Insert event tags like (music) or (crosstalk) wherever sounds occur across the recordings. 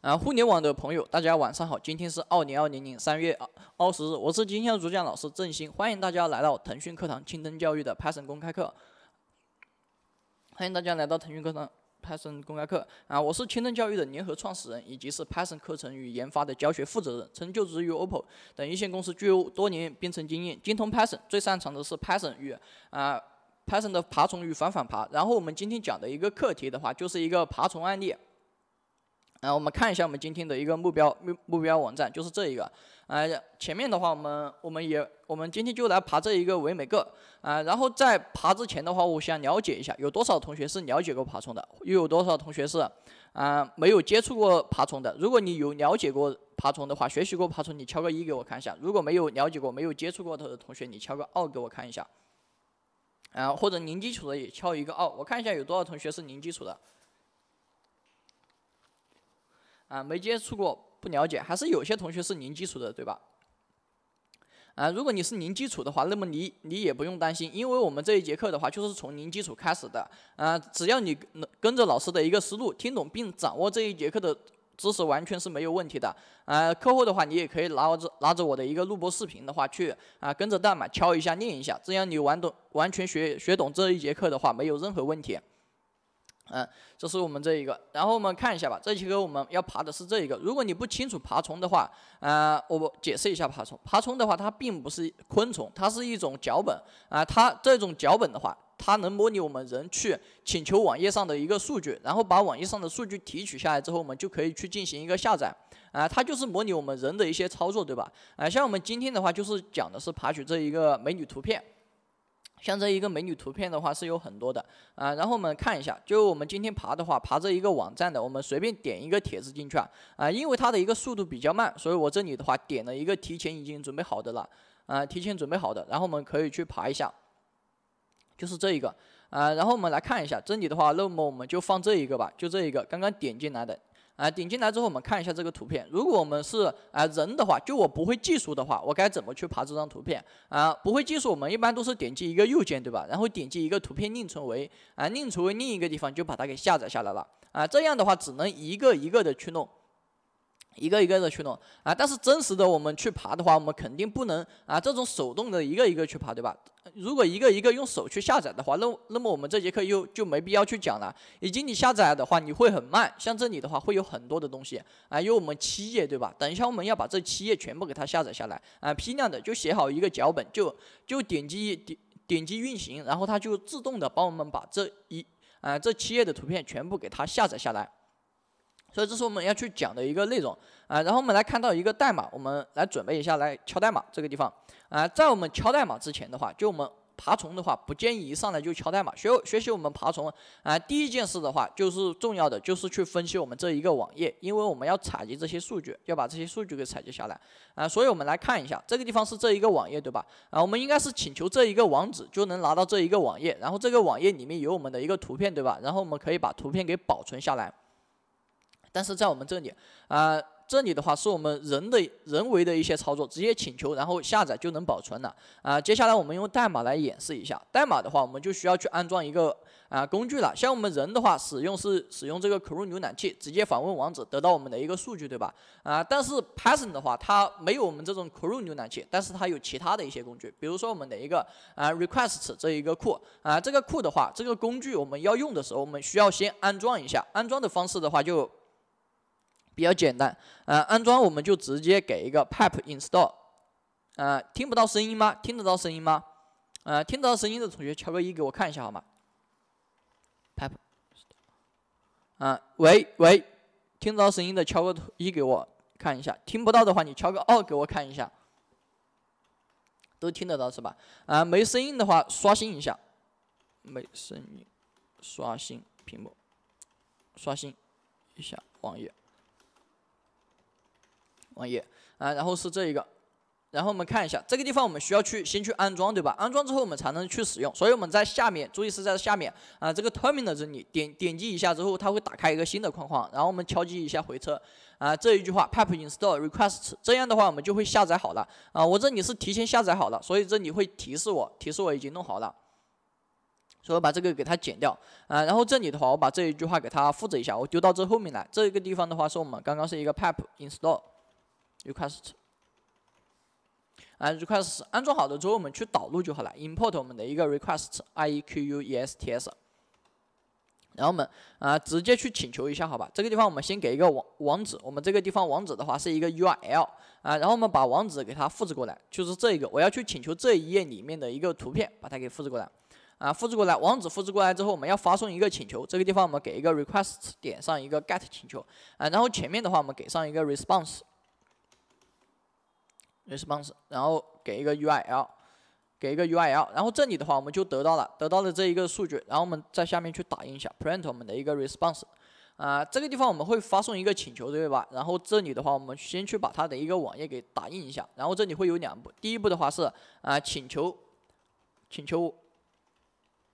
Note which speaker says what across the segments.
Speaker 1: 啊，互联网的朋友，大家晚上好！今天是二零二零年三月二十日，我是金的主讲老师郑鑫，欢迎大家来到腾讯课堂青灯教育的 Python 公开课。欢迎大家来到腾讯课堂 Python 公开课。啊，我是青灯教育的联合创始人，以及是 Python 课程与研发的教学负责人。曾就职于 OPPO 等一线公司，具有多年编程经验，精通 Python，最擅长的是 Python 与啊 Python 的爬虫与反反爬。然后我们今天讲的一个课题的话，就是一个爬虫案例。然后我们看一下我们今天的一个目标目目标网站就是这一个，啊，前面的话我们我们也我们今天就来爬这一个唯美个，啊，然后在爬之前的话，我想了解一下有多少同学是了解过爬虫的，又有多少同学是啊没有接触过爬虫的。如果你有了解过爬虫的话，学习过爬虫，你敲个一给我看一下；如果没有了解过、没有接触过它的同学，你敲个二给我看一下。啊，或者零基础的也敲一个二，我看一下有多少同学是零基础的。啊，没接触过，不了解，还是有些同学是零基础的，对吧？啊，如果你是零基础的话，那么你你也不用担心，因为我们这一节课的话就是从零基础开始的。啊，只要你跟着老师的一个思路，听懂并掌握这一节课的知识，完全是没有问题的。啊，课后的话，你也可以拿着拿着我的一个录播视频的话去啊，跟着代码敲一下，念一下，这样你完懂完全学学懂这一节课的话，没有任何问题。嗯，这是我们这一个，然后我们看一下吧，这节课我们要爬的是这一个。如果你不清楚爬虫的话，啊，我解释一下爬虫。爬虫的话，它并不是昆虫，它是一种脚本啊。它这种脚本的话，它能模拟我们人去请求网页上的一个数据，然后把网页上的数据提取下来之后，我们就可以去进行一个下载啊。它就是模拟我们人的一些操作，对吧？啊，像我们今天的话，就是讲的是爬取这一个美女图片。像这一个美女图片的话是有很多的啊，然后我们看一下，就我们今天爬的话，爬这一个网站的，我们随便点一个帖子进去啊啊，因为它的一个速度比较慢，所以我这里的话点了一个提前已经准备好的了啊，提前准备好的，然后我们可以去爬一下，就是这一个啊，然后我们来看一下这里的话，那么我们就放这一个吧，就这一个刚刚点进来的。啊，点进来之后，我们看一下这个图片。如果我们是啊人的话，就我不会技术的话，我该怎么去爬这张图片啊？不会技术，我们一般都是点击一个右键，对吧？然后点击一个图片另存为啊，另存为另一个地方，就把它给下载下来了啊。这样的话，只能一个一个的去弄。一个一个的去弄啊，但是真实的我们去爬的话，我们肯定不能啊这种手动的一个一个去爬，对吧？如果一个一个用手去下载的话，那那么我们这节课又就没必要去讲了。以及你下载的话，你会很慢。像这里的话，会有很多的东西啊，有我们七页，对吧？等一下，我们要把这七页全部给它下载下来啊，批量的就写好一个脚本，就就点击点点击运行，然后它就自动的帮我们把这一啊这七页的图片全部给它下载下来。所以这是我们要去讲的一个内容啊。然后我们来看到一个代码，我们来准备一下，来敲代码这个地方啊。在我们敲代码之前的话，就我们爬虫的话，不建议一上来就敲代码。学学习我们爬虫啊，第一件事的话就是重要的就是去分析我们这一个网页，因为我们要采集这些数据，要把这些数据给采集下来啊。所以我们来看一下，这个地方是这一个网页对吧？啊，我们应该是请求这一个网址就能拿到这一个网页，然后这个网页里面有我们的一个图片对吧？然后我们可以把图片给保存下来。但是在我们这里，啊，这里的话是我们人的人为的一些操作，直接请求，然后下载就能保存了，啊，接下来我们用代码来演示一下。代码的话，我们就需要去安装一个啊工具了。像我们人的话，使用是使用这个 Chrome 浏览器直接访问网址得到我们的一个数据，对吧？啊，但是 Python 的话，它没有我们这种 Chrome 浏览器，但是它有其他的一些工具，比如说我们的一个啊 requests 这一个库啊，这个库的话，这个工具我们要用的时候，我们需要先安装一下。安装的方式的话就比较简单，呃，安装我们就直接给一个 pip install，呃，听不到声音吗？听得到声音吗？呃，听得到声音的同学敲个一给我看一下好吗？pip，啊，喂喂，听得到声音的敲个一给我看一下，听不到的话你敲个二给我看一下，都听得到是吧？啊，没声音的话刷新一下，没声音，刷新屏幕，刷新一下网页。网页啊，然后是这一个，然后我们看一下这个地方，我们需要去先去安装，对吧？安装之后我们才能去使用。所以我们在下面，注意是在下面啊，这个 terminal 这里点点击一下之后，它会打开一个新的框框，然后我们敲击一下回车啊，这一句话 pip install requests，这样的话我们就会下载好了啊。我这里是提前下载好了，所以这里会提示我，提示我已经弄好了，所以把这个给它剪掉啊。然后这里的话，我把这一句话给它复制一下，我丢到这后面来。这个地方的话是我们刚刚是一个 pip install。requests，啊，requests 安装好了之后，我们去导入就好了。import 我们的一个 requests，i e q u e s t s，然后我们啊直接去请求一下，好吧？这个地方我们先给一个网网址，我们这个地方网址的话是一个 url，啊，然后我们把网址给它复制过来，就是这一个，我要去请求这一页里面的一个图片，把它给复制过来，啊，复制过来，网址复制过来之后，我们要发送一个请求，这个地方我们给一个 requests 点上一个 get 请求，啊，然后前面的话我们给上一个 response。response，然后给一个 URL，给一个 URL，然后这里的话我们就得到了，得到了这一个数据，然后我们在下面去打印一下 print 我们的一个 response，啊，这个地方我们会发送一个请求，对吧？然后这里的话我们先去把它的一个网页给打印一下，然后这里会有两步，第一步的话是啊请求请求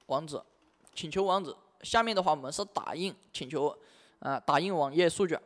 Speaker 1: 网址，请求网址，下面的话我们是打印请求啊打印网页数据。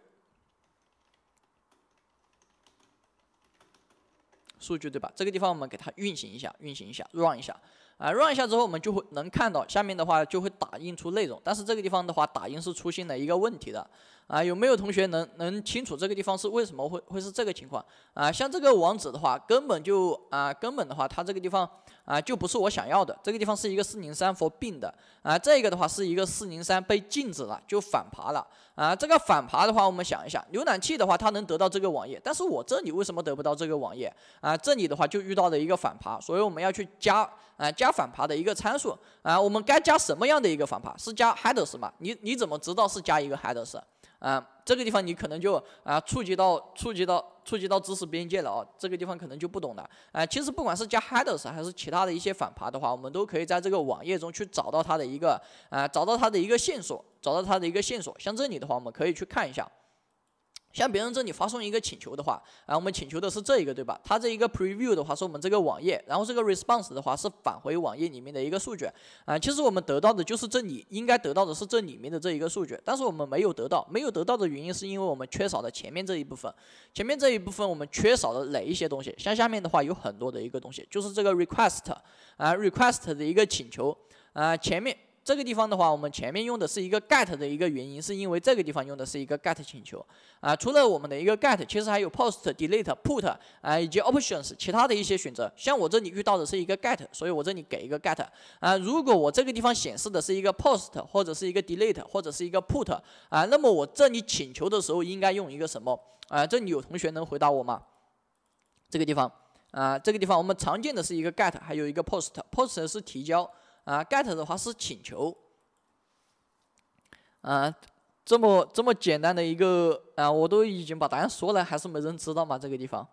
Speaker 1: 数据对吧？这个地方我们给它运行一下，运行一下，run 一下，啊，run 一下之后，我们就会能看到下面的话就会打印出内容。但是这个地方的话，打印是出现了一个问题的，啊，有没有同学能能清楚这个地方是为什么会会是这个情况？啊，像这个网址的话，根本就啊，根本的话，它这个地方。啊，就不是我想要的。这个地方是一个四零三佛并的啊，这个的话是一个四零三被禁止了，就反爬了啊。这个反爬的话，我们想一下，浏览器的话，它能得到这个网页，但是我这里为什么得不到这个网页啊？这里的话就遇到了一个反爬，所以我们要去加啊加反爬的一个参数啊。我们该加什么样的一个反爬？是加 headers 吗？你你怎么知道是加一个 headers？啊？这个地方你可能就啊触及到触及到触及到知识边界了啊，这个地方可能就不懂了啊。其实不管是加 headers 还是其他的一些反爬的话，我们都可以在这个网页中去找到它的一个啊，找到它的一个线索，找到它的一个线索。像这里的话，我们可以去看一下。向别人这里发送一个请求的话，啊，我们请求的是这一个对吧？它这一个 preview 的话是我们这个网页，然后这个 response 的话是返回网页里面的一个数据，啊，其实我们得到的就是这里应该得到的是这里面的这一个数据，但是我们没有得到，没有得到的原因是因为我们缺少了前面这一部分，前面这一部分我们缺少了哪一些东西？像下面的话有很多的一个东西，就是这个 request，啊，request 的一个请求，啊，前面。这个地方的话，我们前面用的是一个 get 的一个原因，是因为这个地方用的是一个 get 请求啊。除了我们的一个 get，其实还有 post、delete、put 啊，以及 options 其他的一些选择。像我这里遇到的是一个 get，所以我这里给一个 get 啊。如果我这个地方显示的是一个 post 或者是一个 delete 或者是一个 put 啊，那么我这里请求的时候应该用一个什么啊？这里有同学能回答我吗？这个地方啊，这个地方我们常见的是一个 get，还有一个 post，post 是提交。啊，get 的话是请求，啊，这么这么简单的一个啊，我都已经把答案说了，还是没人知道吗？这个地方，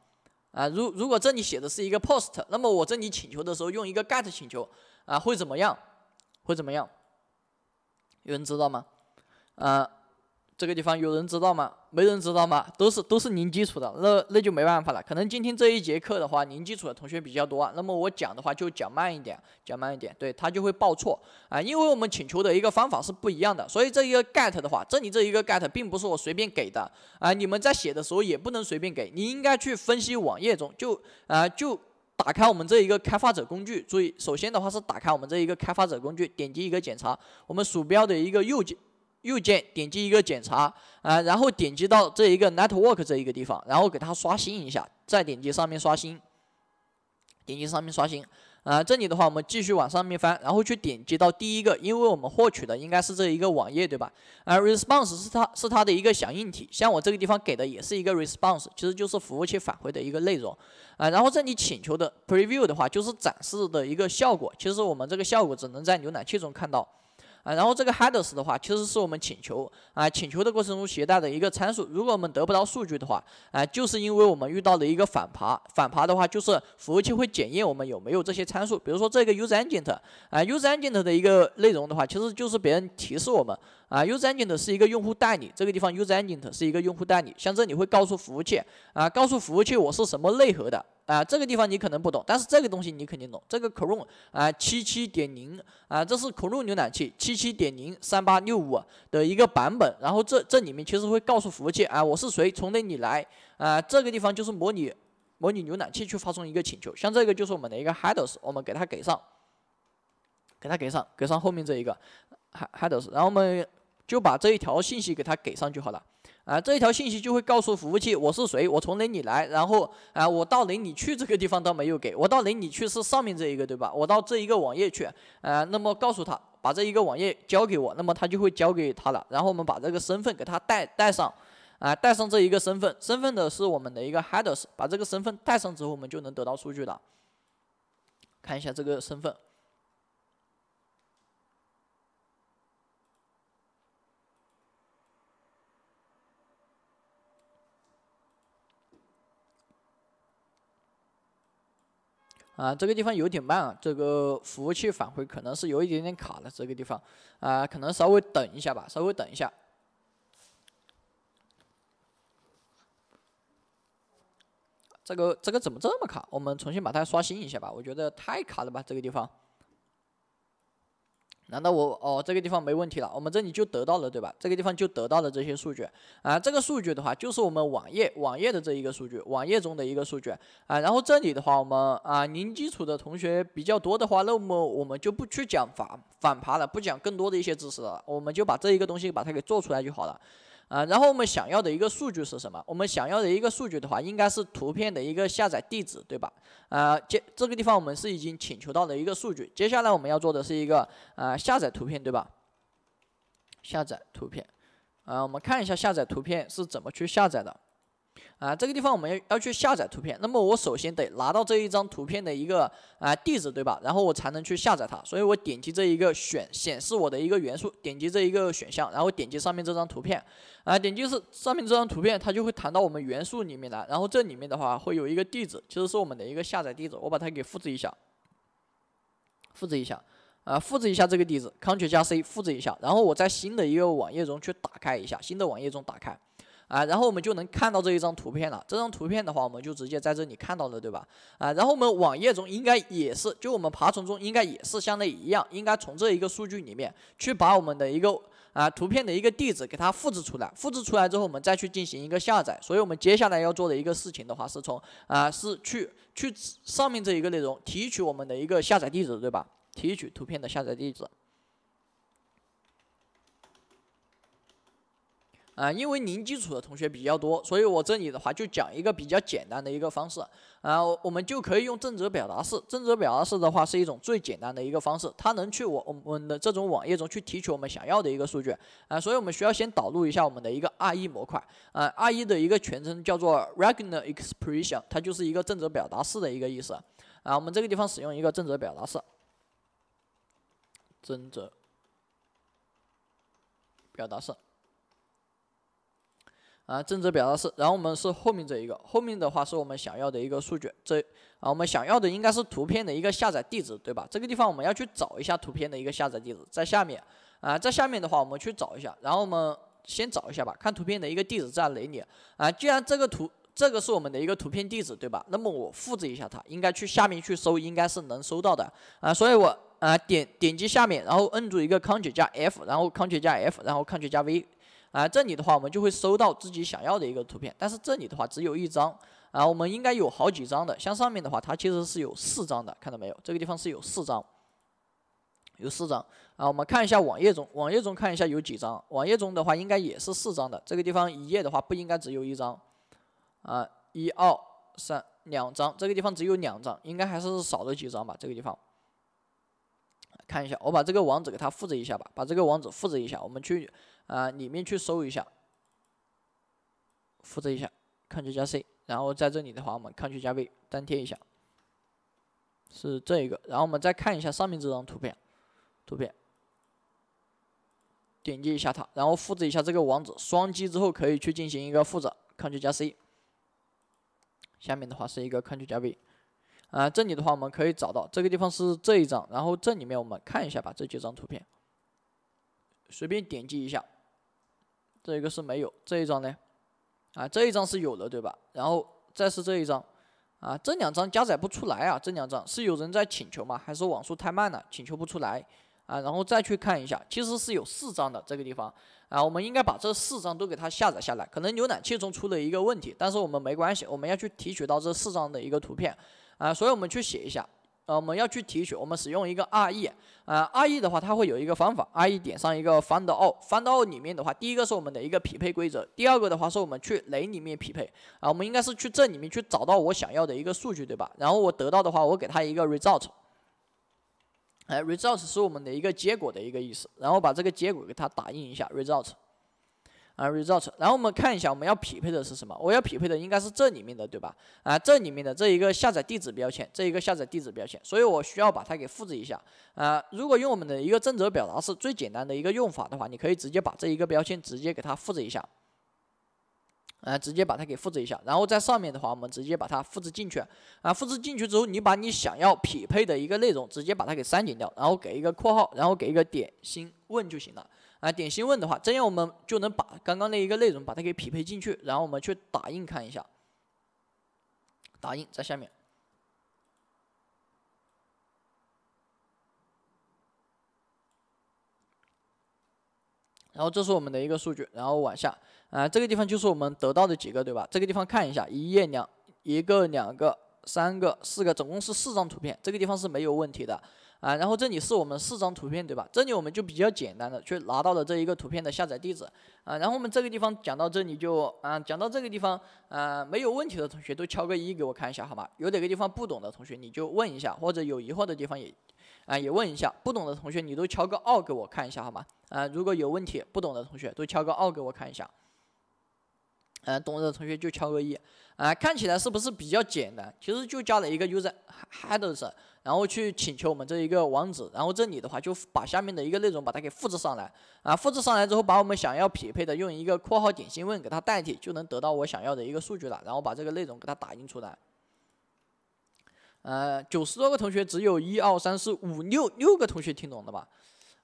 Speaker 1: 啊，如如果这里写的是一个 post，那么我这里请求的时候用一个 get 请求，啊，会怎么样？会怎么样？有人知道吗？啊？这个地方有人知道吗？没人知道吗？都是都是零基础的，那那就没办法了。可能今天这一节课的话，零基础的同学比较多，那么我讲的话就讲慢一点，讲慢一点，对他就会报错啊。因为我们请求的一个方法是不一样的，所以这一个 get 的话，这里这一个 get 并不是我随便给的啊。你们在写的时候也不能随便给，你应该去分析网页中，就啊就打开我们这一个开发者工具。注意，首先的话是打开我们这一个开发者工具，点击一个检查，我们鼠标的一个右键。右键点击一个检查啊，然后点击到这一个 network 这一个地方，然后给它刷新一下，再点击上面刷新，点击上面刷新啊。这里的话，我们继续往上面翻，然后去点击到第一个，因为我们获取的应该是这一个网页对吧？啊，response 是它是它的一个响应体，像我这个地方给的也是一个 response，其实就是服务器返回的一个内容啊。然后这里请求的 preview 的话，就是展示的一个效果，其实我们这个效果只能在浏览器中看到。啊，然后这个 headers 的话，其实是我们请求啊请求的过程中携带的一个参数。如果我们得不到数据的话，啊，就是因为我们遇到了一个反爬。反爬的话，就是服务器会检验我们有没有这些参数。比如说这个 user agent，啊 user agent 的一个内容的话，其实就是别人提示我们啊 user agent 是一个用户代理。这个地方 user agent 是一个用户代理，像这里会告诉服务器啊，告诉服务器我是什么内核的。啊，这个地方你可能不懂，但是这个东西你肯定懂。这个 Chrome 啊，七七点零啊，这是 Chrome 浏览器七七点零三八六五的一个版本。然后这这里面其实会告诉服务器啊，我是谁，从哪里来啊。这个地方就是模拟模拟浏览器去发送一个请求，像这个就是我们的一个 Headers，我们给它给上，给它给上，给上后面这一个 Headers，然后我们就把这一条信息给它给上就好了。啊，这一条信息就会告诉服务器我是谁，我从哪里来，然后啊，我到哪里去这个地方都没有给我到哪里去是上面这一个对吧？我到这一个网页去，啊，那么告诉他把这一个网页交给我，那么他就会交给他了。然后我们把这个身份给他带带上，啊，带上这一个身份，身份的是我们的一个 headers，把这个身份带上之后，我们就能得到数据了。看一下这个身份。啊，这个地方有点慢啊，这个服务器返回可能是有一点点卡了，这个地方，啊，可能稍微等一下吧，稍微等一下。这个这个怎么这么卡？我们重新把它刷新一下吧，我觉得太卡了吧，这个地方。难道我哦这个地方没问题了，我们这里就得到了对吧？这个地方就得到了这些数据啊，这个数据的话就是我们网页网页的这一个数据，网页中的一个数据啊。然后这里的话，我们啊零基础的同学比较多的话，那么我们就不去讲反反爬了，不讲更多的一些知识了，我们就把这一个东西把它给做出来就好了。啊，然后我们想要的一个数据是什么？我们想要的一个数据的话，应该是图片的一个下载地址，对吧？啊，接这个地方我们是已经请求到了一个数据，接下来我们要做的是一个啊下载图片，对吧？下载图片，啊，我们看一下下载图片是怎么去下载的。啊，这个地方我们要要去下载图片，那么我首先得拿到这一张图片的一个啊地址，对吧？然后我才能去下载它。所以我点击这一个选显示我的一个元素，点击这一个选项，然后点击上面这张图片，啊，点击是上面这张图片，它就会弹到我们元素里面来。然后这里面的话会有一个地址，其实是我们的一个下载地址，我把它给复制一下，复制一下，啊，复制一下这个地址，Ctrl 加 C 复制一下，然后我在新的一个网页中去打开一下，新的网页中打开。啊，然后我们就能看到这一张图片了。这张图片的话，我们就直接在这里看到了，对吧？啊，然后我们网页中应该也是，就我们爬虫中应该也是相那一样，应该从这一个数据里面去把我们的一个啊图片的一个地址给它复制出来。复制出来之后，我们再去进行一个下载。所以，我们接下来要做的一个事情的话，是从啊是去去上面这一个内容提取我们的一个下载地址，对吧？提取图片的下载地址。啊，因为零基础的同学比较多，所以我这里的话就讲一个比较简单的一个方式啊，我们就可以用正则表达式。正则表达式的话是一种最简单的一个方式，它能去我我们的这种网页中去提取我们想要的一个数据啊，所以我们需要先导入一下我们的一个 RE 模块啊，RE 的一个全称叫做 Regular Expression，它就是一个正则表达式的一个意思啊，我们这个地方使用一个正则表达式，正则表达式。啊，正值表达式，然后我们是后面这一个，后面的话是我们想要的一个数据。这啊，我们想要的应该是图片的一个下载地址，对吧？这个地方我们要去找一下图片的一个下载地址，在下面啊，在下面的话我们去找一下，然后我们先找一下吧，看图片的一个地址在哪里。啊，既然这个图这个是我们的一个图片地址，对吧？那么我复制一下它，应该去下面去搜，应该是能搜到的啊。所以我啊，点点击下面，然后摁住一个 Ctrl 加 F，然后 Ctrl 加 F，然后 Ctrl 加 V。啊，这里的话我们就会收到自己想要的一个图片，但是这里的话只有一张，啊，我们应该有好几张的。像上面的话，它其实是有四张的，看到没有？这个地方是有四张，有四张。啊，我们看一下网页中，网页中看一下有几张。网页中的话应该也是四张的，这个地方一页的话不应该只有一张，啊，一二三，两张，这个地方只有两张，应该还是少了几张吧？这个地方，看一下，我把这个网址给它复制一下吧，把这个网址复制一下，我们去。啊，里面去搜一下，复制一下，Ctrl 加 C，然后在这里的话，我们 Ctrl 加 V 粘贴一下，是这一个。然后我们再看一下上面这张图片，图片，点击一下它，然后复制一下这个网址，双击之后可以去进行一个复制，Ctrl 加 C。下面的话是一个 Ctrl 加 V，啊，这里的话我们可以找到，这个地方是这一张。然后这里面我们看一下吧，这几张图片，随便点击一下。这一个是没有，这一张呢？啊，这一张是有了，对吧？然后再是这一张，啊，这两张加载不出来啊，这两张是有人在请求吗？还是网速太慢了，请求不出来？啊，然后再去看一下，其实是有四张的这个地方，啊，我们应该把这四张都给它下载下来，可能浏览器中出了一个问题，但是我们没关系，我们要去提取到这四张的一个图片，啊，所以我们去写一下。呃，我们要去提取，我们使用一个 RE，呃，RE 的话，它会有一个方法，RE 点上一个 findall，findall 里面的话，第一个是我们的一个匹配规则，第二个的话是我们去雷里面匹配，啊，我们应该是去这里面去找到我想要的一个数据，对吧？然后我得到的话，我给它一个 result，哎，result 是我们的一个结果的一个意思，然后把这个结果给它打印一下，result。啊，result，然后我们看一下我们要匹配的是什么？我要匹配的应该是这里面的，对吧？啊，这里面的这一个下载地址标签，这一个下载地址标签，所以我需要把它给复制一下。啊，如果用我们的一个正则表达式最简单的一个用法的话，你可以直接把这一个标签直接给它复制一下，啊，直接把它给复制一下，然后在上面的话，我们直接把它复制进去。啊，复制进去之后，你把你想要匹配的一个内容直接把它给删减掉，然后给一个括号，然后给一个点心问就行了。啊，点新问的话，这样我们就能把刚刚那一个内容把它给匹配进去，然后我们去打印看一下。打印在下面，然后这是我们的一个数据，然后往下啊，这个地方就是我们得到的几个，对吧？这个地方看一下，一页两一个、两个、三个、四个，总共是四张图片，这个地方是没有问题的。啊，然后这里是我们四张图片，对吧？这里我们就比较简单的去拿到了这一个图片的下载地址。啊，然后我们这个地方讲到这里就，嗯，讲到这个地方，啊，没有问题的同学都敲个一给我看一下，好吗？有哪个地方不懂的同学你就问一下，或者有疑惑的地方也，啊，也问一下。不懂的同学你都敲个二给我看一下，好吗？啊，如果有问题不懂的同学都敲个二给我看一下。嗯，懂的同学就敲个一。啊，看起来是不是比较简单？其实就加了一个 user headers。然后去请求我们这一个网址，然后这里的话就把下面的一个内容把它给复制上来啊，复制上来之后，把我们想要匹配的用一个括号点星问给它代替，就能得到我想要的一个数据了。然后把这个内容给它打印出来。呃，九十多个同学只有一二三四五六六个同学听懂的吧？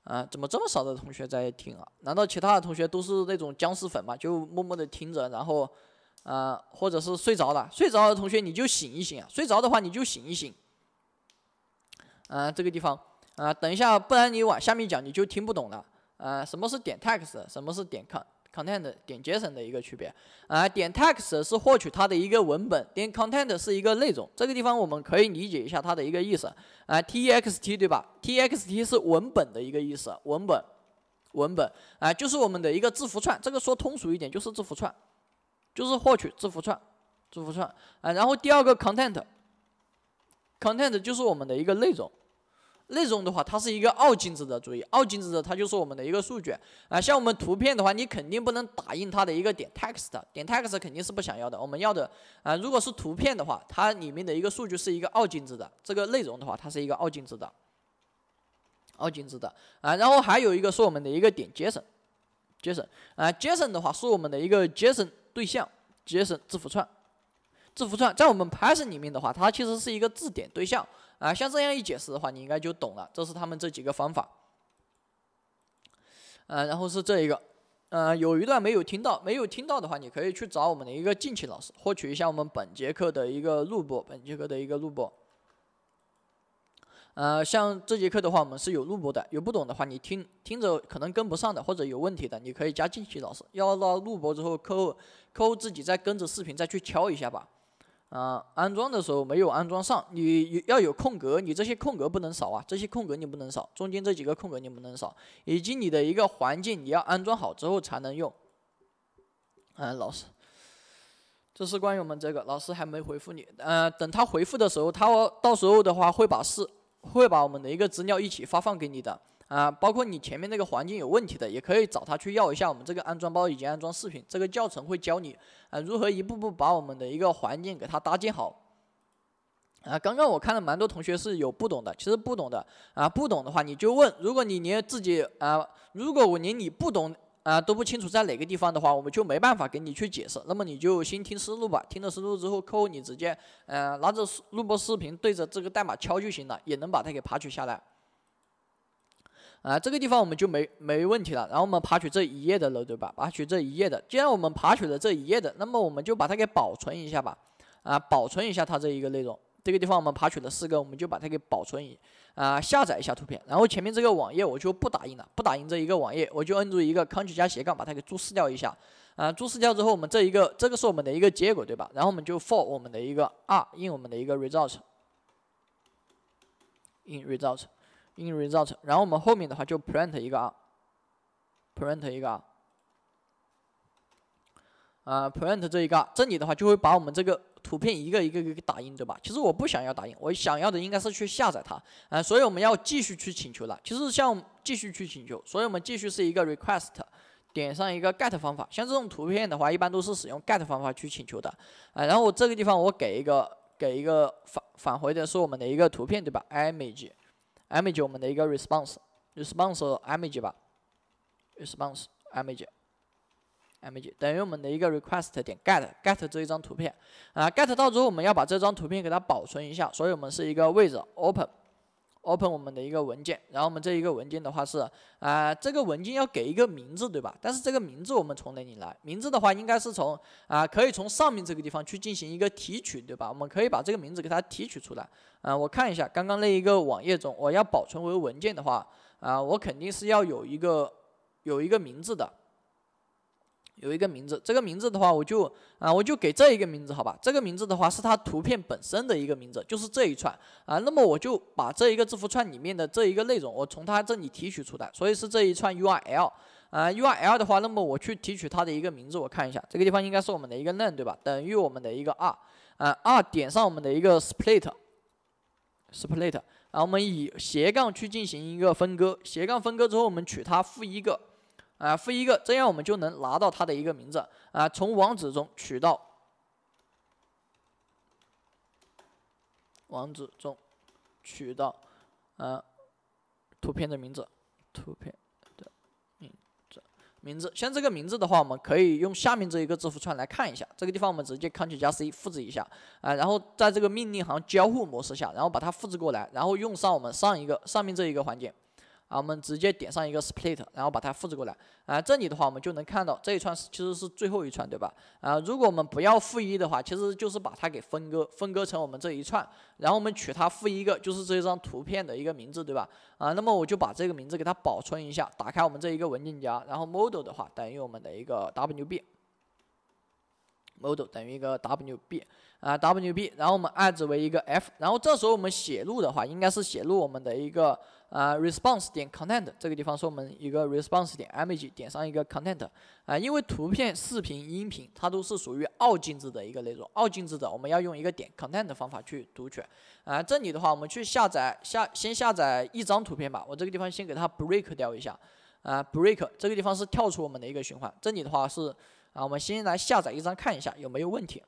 Speaker 1: 啊，怎么这么少的同学在听啊？难道其他的同学都是那种僵尸粉吗？就默默的听着，然后啊，或者是睡着了？睡着的同学你就醒一醒啊！睡着的话你就醒一醒。啊，这个地方啊，等一下，不然你往下面讲你就听不懂了啊。什么是点 text，什么是点 con content，点 json 的一个区别啊？点 text 是获取它的一个文本，点 content 是一个内容。这个地方我们可以理解一下它的一个意思啊，text 对吧？text 是文本的一个意思，文本，文本啊，就是我们的一个字符串。这个说通俗一点就是字符串，就是获取字符串，字符串啊。然后第二个 content，content 就是我们的一个内容。内容的话，它是一个二进制的，注意二进制的，它就是我们的一个数据啊。像我们图片的话，你肯定不能打印它的一个点 text，点 text 肯定是不想要的。我们要的啊，如果是图片的话，它里面的一个数据是一个二进制的。这个内容的话，它是一个二进制的，二进制的啊。然后还有一个是我们的一个点 json，json 啊，json 的话是我们的一个 json 对象，json 字符串，字符串在我们 p t h o n 里面的话，它其实是一个字典对象。啊，像这样一解释的话，你应该就懂了。这是他们这几个方法。啊，然后是这一个，嗯，有一段没有听到，没有听到的话，你可以去找我们的一个近期老师，获取一下我们本节课的一个录播，本节课的一个录播。嗯，像这节课的话，我们是有录播的，有不懂的话，你听听着可能跟不上的或者有问题的，你可以加进去老师。要到录播之后，客户客户自己再跟着视频再去敲一下吧。啊，安装的时候没有安装上，你要有空格，你这些空格不能少啊，这些空格你不能少，中间这几个空格你不能少，以及你的一个环境你要安装好之后才能用。啊，老师，这是关于我们这个，老师还没回复你，嗯，等他回复的时候，他到时候的话会把是会把我们的一个资料一起发放给你的。啊，包括你前面那个环境有问题的，也可以找他去要一下我们这个安装包以及安装视频，这个教程会教你啊如何一步步把我们的一个环境给它搭建好。啊，刚刚我看了蛮多同学是有不懂的，其实不懂的啊，不懂的话你就问。如果你连自己啊，如果我连你不懂啊都不清楚在哪个地方的话，我们就没办法给你去解释。那么你就先听思路吧，听了思路之后，客户你直接嗯拿着录播视频对着这个代码敲就行了，也能把它给爬取下来。啊，这个地方我们就没没问题了。然后我们爬取这一页的了，对吧？爬取这一页的。既然我们爬取了这一页的，那么我们就把它给保存一下吧。啊，保存一下它这一个内容。这个地方我们爬取了四个，我们就把它给保存一啊，下载一下图片。然后前面这个网页我就不打印了，不打印这一个网页，我就摁住一个 Ctrl 加斜杠，把它给注释掉一下。啊，注释掉之后，我们这一个这个是我们的一个结果，对吧？然后我们就 for 我们的一个 r in 我们的一个 result in result。In result，然后我们后面的话就 print 一个啊，print 一个啊，呃，print 这一个，这里的话就会把我们这个图片一个一个给打印，对吧？其实我不想要打印，我想要的应该是去下载它，呃，所以我们要继续去请求了。其实像继续去请求，所以我们继续是一个 request，点上一个 get 方法。像这种图片的话，一般都是使用 get 方法去请求的，呃，然后我这个地方我给一个给一个返返回的是我们的一个图片，对吧？image。image 我们的一个 response，response image 吧，response image，image 等于我们的一个 request 点 get，get 这一张图片，啊，get 到之后我们要把这张图片给它保存一下，所以我们是一个 with open。open 我们的一个文件，然后我们这一个文件的话是啊，这个文件要给一个名字对吧？但是这个名字我们从哪里来？名字的话应该是从啊，可以从上面这个地方去进行一个提取对吧？我们可以把这个名字给它提取出来。啊，我看一下刚刚那一个网页中，我要保存为文件的话，啊，我肯定是要有一个有一个名字的。有一个名字，这个名字的话，我就啊，我就给这一个名字，好吧？这个名字的话是它图片本身的一个名字，就是这一串啊。那么我就把这一个字符串里面的这一个内容，我从它这里提取出来，所以是这一串 URL 啊。URL 的话，那么我去提取它的一个名字，我看一下，这个地方应该是我们的一个 len 对吧？等于我们的一个 r 啊，r 点上我们的一个 split，split 啊，我们以斜杠去进行一个分割，斜杠分割之后，我们取它负一个。啊，负一个，这样我们就能拿到它的一个名字啊，从网址中取到，网址中取到啊，图片的名字，图片的名字，名字，像这个名字的话，我们可以用下面这一个字符串来看一下，这个地方我们直接 Ctrl 加 C 复制一下啊，然后在这个命令行交互模式下，然后把它复制过来，然后用上我们上一个上面这一个环节。啊，我们直接点上一个 split，然后把它复制过来。啊，这里的话我们就能看到这一串其实是最后一串，对吧？啊，如果我们不要负一的话，其实就是把它给分割，分割成我们这一串，然后我们取它负一个，就是这一张图片的一个名字，对吧？啊，那么我就把这个名字给它保存一下，打开我们这一个文件夹，然后 model 的话等于我们的一个 wb。model 等于一个 WB，啊 WB，然后我们设置为一个 F，然后这时候我们写入的话，应该是写入我们的一个啊 response 点 content 这个地方是我们一个 response 点 image 点上一个 content，啊，因为图片、视频、音频它都是属于二进制的一个内容，二进制的我们要用一个点 content 的方法去读取，啊，这里的话我们去下载下先下载一张图片吧，我这个地方先给它 break 掉一下，啊 break 这个地方是跳出我们的一个循环，这里的话是。啊，我们先来下载一张看一下有没有问题。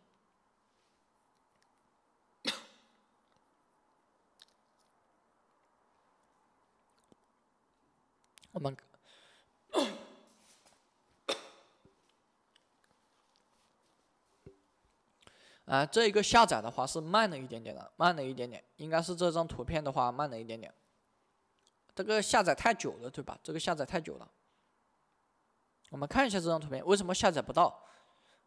Speaker 1: 我们 (coughs) 啊，这一个下载的话是慢了一点点的，慢了一点点，应该是这张图片的话慢了一点点。这个下载太久了，对吧？这个下载太久了。我们看一下这张图片，为什么下载不到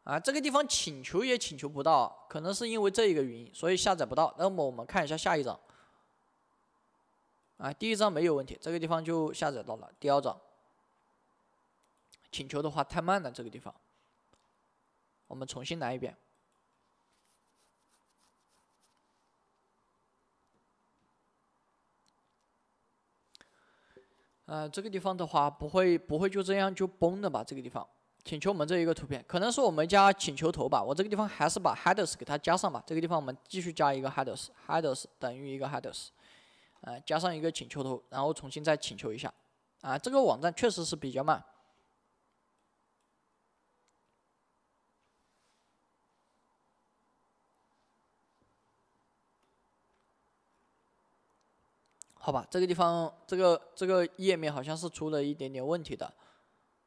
Speaker 1: 啊？这个地方请求也请求不到，可能是因为这一个原因，所以下载不到。那么我们看一下下一张，啊，第一张没有问题，这个地方就下载到了。第二张，请求的话太慢了，这个地方。我们重新来一遍。呃，这个地方的话不会不会就这样就崩了吧？这个地方请求我们这一个图片，可能是我们加请求头吧。我这个地方还是把 headers 给它加上吧。这个地方我们继续加一个 headers，headers 等于一个 headers，呃，加上一个请求头，然后重新再请求一下。啊，这个网站确实是比较慢。好吧，这个地方这个这个页面好像是出了一点点问题的，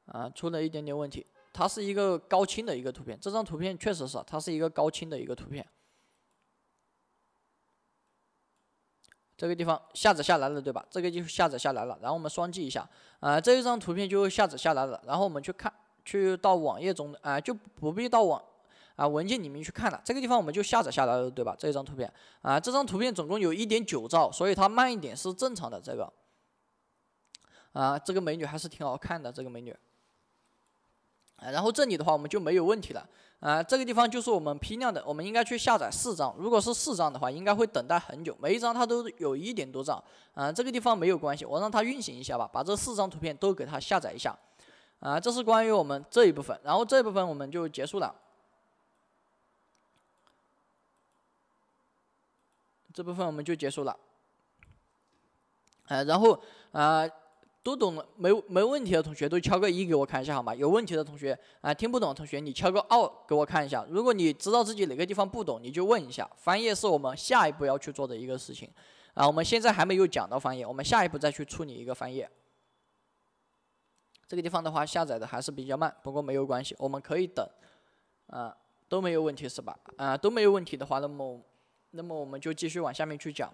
Speaker 1: 啊，出了一点点问题。它是一个高清的一个图片，这张图片确实是，它是一个高清的一个图片。这个地方下载下来了，对吧？这个就是下载下来了，然后我们双击一下，啊，这一张图片就下载下来了，然后我们去看，去到网页中，啊，就不必到网。啊，文件里面去看了，这个地方我们就下载下来了，对吧？这一张图片啊，这张图片总共有一点九兆，所以它慢一点是正常的。这个啊，这个美女还是挺好看的，这个美女。啊，然后这里的话我们就没有问题了。啊，这个地方就是我们批量的，我们应该去下载四张。如果是四张的话，应该会等待很久，每一张它都有一点多兆。啊，这个地方没有关系，我让它运行一下吧，把这四张图片都给它下载一下。啊，这是关于我们这一部分，然后这一部分我们就结束了。这部分我们就结束了，呃，然后啊，都懂了没没问题的同学都敲个一给我看一下好吗？有问题的同学啊，听不懂的同学你敲个二给我看一下。如果你知道自己哪个地方不懂，你就问一下。翻页是我们下一步要去做的一个事情，啊，我们现在还没有讲到翻页，我们下一步再去处理一个翻页。这个地方的话下载的还是比较慢，不过没有关系，我们可以等。啊，都没有问题是吧？啊，都没有问题的话，那么。那么我们就继续往下面去讲。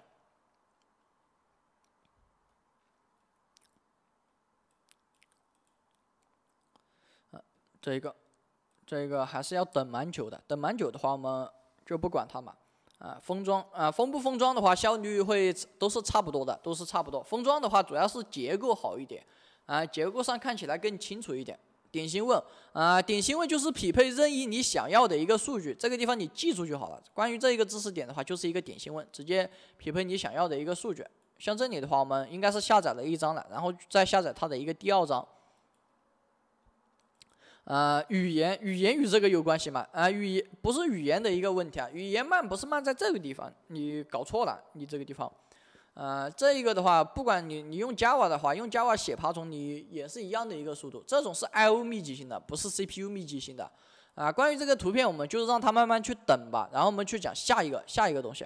Speaker 1: 这一个，这一个还是要等蛮久的。等蛮久的话，我们就不管它嘛。啊，封装啊，封不封装的话，效率会都是差不多的，都是差不多。封装的话，主要是结构好一点，啊，结构上看起来更清楚一点。点心问啊，点心问就是匹配任意你想要的一个数据，这个地方你记住就好了。关于这一个知识点的话，就是一个点心问，直接匹配你想要的一个数据。像这里的话，我们应该是下载了一张了，然后再下载它的一个第二张。啊，语言语言与这个有关系吗？啊，语言不是语言的一个问题啊，语言慢不是慢在这个地方，你搞错了，你这个地方。呃，这一个的话，不管你你用 Java 的话，用 Java 写爬虫你也是一样的一个速度。这种是 I/O 密集型的，不是 CPU 密集型的。啊，关于这个图片，我们就是让它慢慢去等吧，然后我们去讲下一个下一个东西。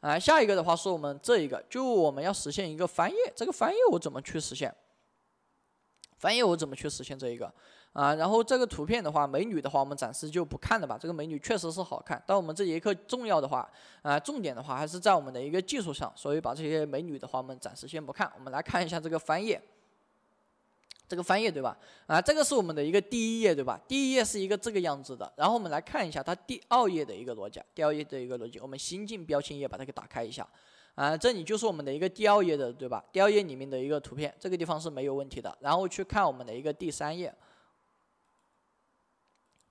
Speaker 1: 啊，下一个的话是我们这一个，就我们要实现一个翻页，这个翻页我怎么去实现？翻页我怎么去实现这一个？啊，然后这个图片的话，美女的话，我们暂时就不看了吧。这个美女确实是好看，但我们这节课重要的话，啊，重点的话还是在我们的一个技术上，所以把这些美女的话，我们暂时先不看。我们来看一下这个翻页，这个翻页对吧？啊，这个是我们的一个第一页对吧？第一页是一个这个样子的，然后我们来看一下它第二页的一个逻辑，第二页的一个逻辑，我们新进标签页把它给打开一下，啊，这里就是我们的一个第二页的对吧？第二页里面的一个图片，这个地方是没有问题的。然后去看我们的一个第三页。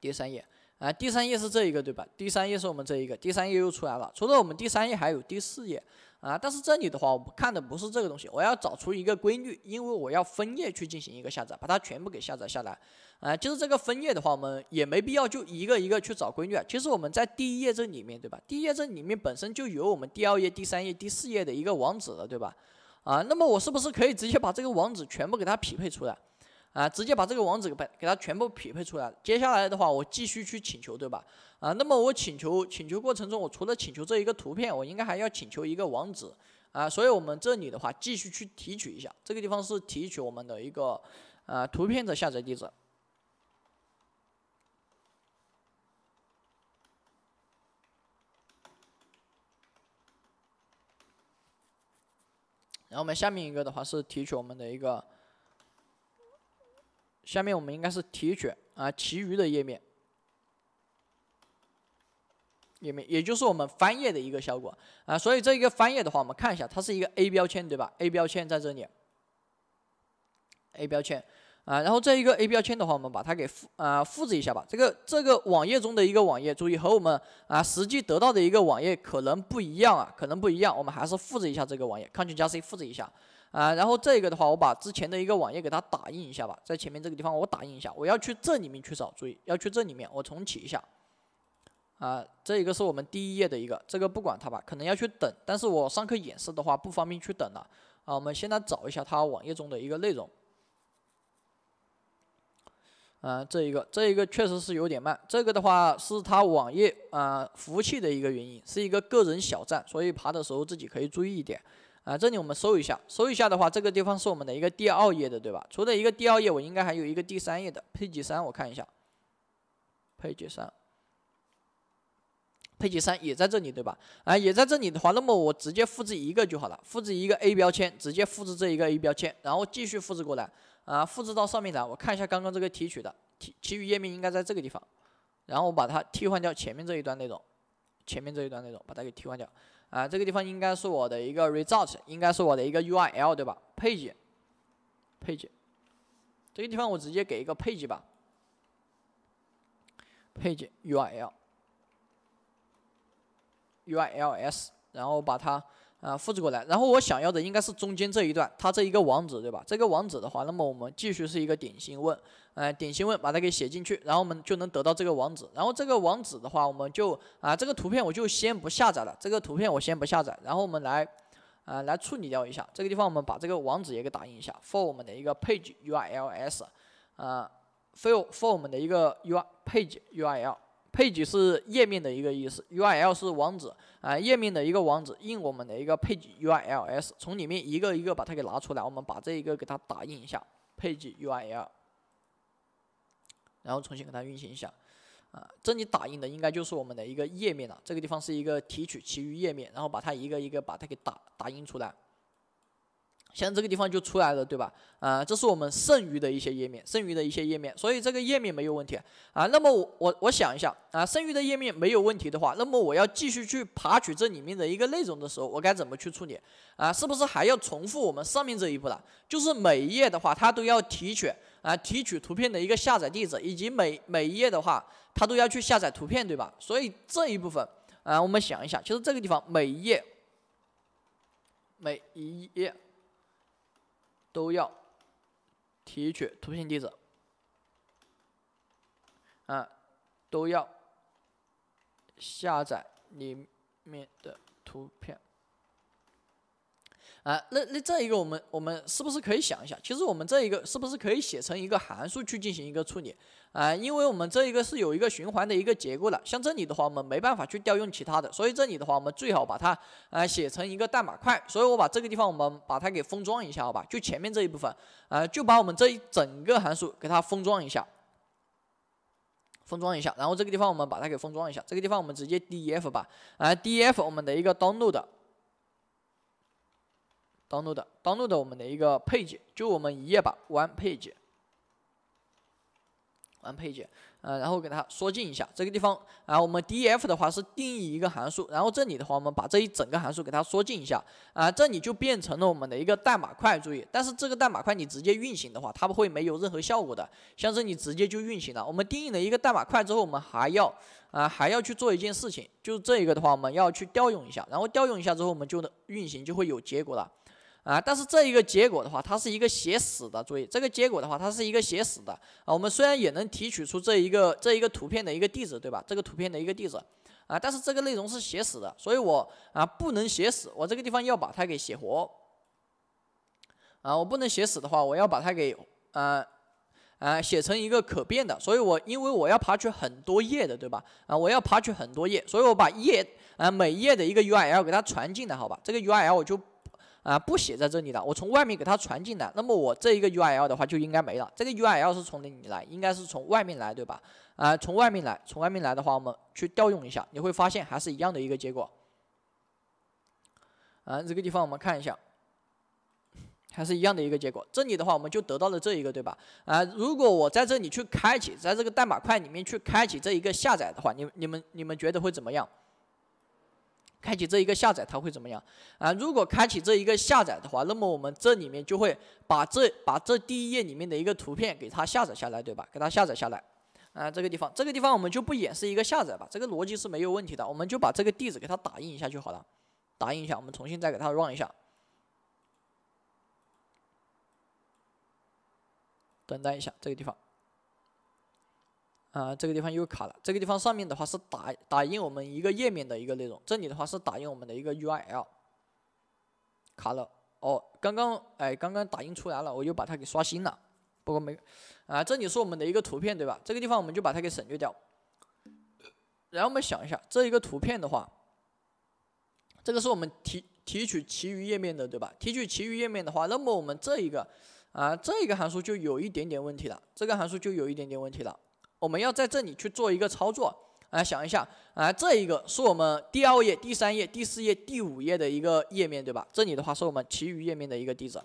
Speaker 1: 第三页，啊，第三页是这一个对吧？第三页是我们这一个，第三页又出来了。除了我们第三页，还有第四页，啊，但是这里的话，我们看的不是这个东西，我要找出一个规律，因为我要分页去进行一个下载，把它全部给下载下来，啊，就是这个分页的话，我们也没必要就一个一个去找规律啊。其实我们在第一页这里面，对吧？第一页这里面本身就有我们第二页、第三页、第四页的一个网址了，对吧？啊，那么我是不是可以直接把这个网址全部给它匹配出来？啊，直接把这个网址给给它全部匹配出来。接下来的话，我继续去请求，对吧？啊，那么我请求请求过程中，我除了请求这一个图片，我应该还要请求一个网址。啊，所以我们这里的话，继续去提取一下。这个地方是提取我们的一个呃图片的下载地址。然后我们下面一个的话是提取我们的一个。下面我们应该是提取啊，其余的页面，页面也就是我们翻页的一个效果啊。所以这一个翻页的话，我们看一下，它是一个 A 标签对吧？A 标签在这里，A 标签啊。然后这一个 A 标签的话，我们把它给复啊复制一下吧。这个这个网页中的一个网页，注意和我们啊实际得到的一个网页可能不一样啊，可能不一样。我们还是复制一下这个网页，Ctrl 加 C 复制一下。啊，然后这个的话，我把之前的一个网页给它打印一下吧，在前面这个地方我打印一下，我要去这里面去找，注意要去这里面，我重启一下。啊，这一个是我们第一页的一个，这个不管它吧，可能要去等，但是我上课演示的话不方便去等了。啊，我们先来找一下它网页中的一个内容。啊，这一个这一个确实是有点慢，这个的话是它网页啊服务器的一个原因，是一个个人小站，所以爬的时候自己可以注意一点。啊，这里我们搜一下，搜一下的话，这个地方是我们的一个第二页的，对吧？除了一个第二页，我应该还有一个第三页的。配集三，我看一下，配集三，配集三也在这里，对吧？啊，也在这里的话，那么我直接复制一个就好了，复制一个 A 标签，直接复制这一个 A 标签，然后继续复制过来，啊，复制到上面来。我看一下刚刚这个提取的，提其余页面应该在这个地方，然后我把它替换掉前面这一段内容，前面这一段内容把它给替换掉。啊，这个地方应该是我的一个 result，应该是我的一个 URL，对吧？page，page，这个地方我直接给一个 page 吧，page URL，URLs，然后把它。啊，复制过来，然后我想要的应该是中间这一段，它这一个网址，对吧？这个网址的话，那么我们继续是一个点心问，呃，点心问把它给写进去，然后我们就能得到这个网址。然后这个网址的话，我们就啊，这个图片我就先不下载了，这个图片我先不下载，然后我们来啊来处理掉一下。这个地方我们把这个网址也给打印一下 f o r 我们的一个 page URLs，啊 f o r f o r 我们的一个 ur page URL。配置是页面的一个意思，URL 是网址啊，页面的一个网址，印我们的一个配置 URLs 从里面一个一个把它给拿出来，我们把这一个给它打印一下，配置 URL，然后重新给它运行一下，啊，这里打印的应该就是我们的一个页面了，这个地方是一个提取其余页面，然后把它一个一个把它给打打印出来。现在这个地方就出来了，对吧？啊，这是我们剩余的一些页面，剩余的一些页面，所以这个页面没有问题啊。那么我我我想一下啊，剩余的页面没有问题的话，那么我要继续去爬取这里面的一个内容的时候，我该怎么去处理啊？是不是还要重复我们上面这一步了？就是每一页的话，它都要提取啊，提取图片的一个下载地址，以及每每一页的话，它都要去下载图片，对吧？所以这一部分啊，我们想一下，其实这个地方每一页，每一页。都要提取图片地址，啊，都要下载里面的图片，啊，那那这一个我们我们是不是可以想一下？其实我们这一个是不是可以写成一个函数去进行一个处理？啊，因为我们这一个是有一个循环的一个结构的，像这里的话，我们没办法去调用其他的，所以这里的话，我们最好把它啊写成一个代码块。所以我把这个地方，我们把它给封装一下，好吧？就前面这一部分，啊，就把我们这一整个函数给它封装一下，封装一下。然后这个地方我们把它给封装一下，这个地方我们直接 def 吧，啊 def 我们的一个 download，download，download 我们的一个配 e 就我们一页吧，one page。按快捷，呃，然后给它缩进一下这个地方。然后我们 def 的话是定义一个函数，然后这里的话我们把这一整个函数给它缩进一下啊，这里就变成了我们的一个代码块。注意，但是这个代码块你直接运行的话，它不会没有任何效果的。像是你直接就运行了。我们定义了一个代码块之后，我们还要啊还要去做一件事情，就是这个的话我们要去调用一下，然后调用一下之后，我们就能运行就会有结果了。啊，但是这一个结果的话，它是一个写死的。注意，这个结果的话，它是一个写死的啊。我们虽然也能提取出这一个这一个图片的一个地址，对吧？这个图片的一个地址，啊，但是这个内容是写死的，所以我啊不能写死，我这个地方要把它给写活。啊，我不能写死的话，我要把它给啊啊写成一个可变的。所以我因为我要爬取很多页的，对吧？啊，我要爬取很多页，所以我把页啊每页的一个 URL 给它传进来，好吧？这个 URL 我就。啊，不写在这里了，我从外面给它传进来，那么我这一个 URL 的话就应该没了，这个 URL 是从哪里来？应该是从外面来，对吧？啊，从外面来，从外面来的话，我们去调用一下，你会发现还是一样的一个结果。啊，这个地方我们看一下，还是一样的一个结果。这里的话，我们就得到了这一个，对吧？啊，如果我在这里去开启，在这个代码块里面去开启这一个下载的话，你、你们、你们觉得会怎么样？开启这一个下载，它会怎么样？啊，如果开启这一个下载的话，那么我们这里面就会把这把这第一页里面的一个图片给它下载下来，对吧？给它下载下来，啊，这个地方，这个地方我们就不演示一个下载吧，这个逻辑是没有问题的，我们就把这个地址给它打印一下就好了，打印一下，我们重新再给它 run 一下，等待一下，这个地方。啊，这个地方又卡了。这个地方上面的话是打打印我们一个页面的一个内容，这里的话是打印我们的一个 URL。卡了，哦，刚刚哎，刚刚打印出来了，我又把它给刷新了，不过没啊。这里是我们的一个图片，对吧？这个地方我们就把它给省略掉。然后我们想一下，这一个图片的话，这个是我们提提取其余页面的，对吧？提取其余页面的话，那么我们这一个啊，这一个函数就有一点点问题了，这个函数就有一点点问题了。我们要在这里去做一个操作，来想一下，啊，这一个是我们第二页、第三页、第四页、第五页的一个页面，对吧？这里的话是我们其余页面的一个地址，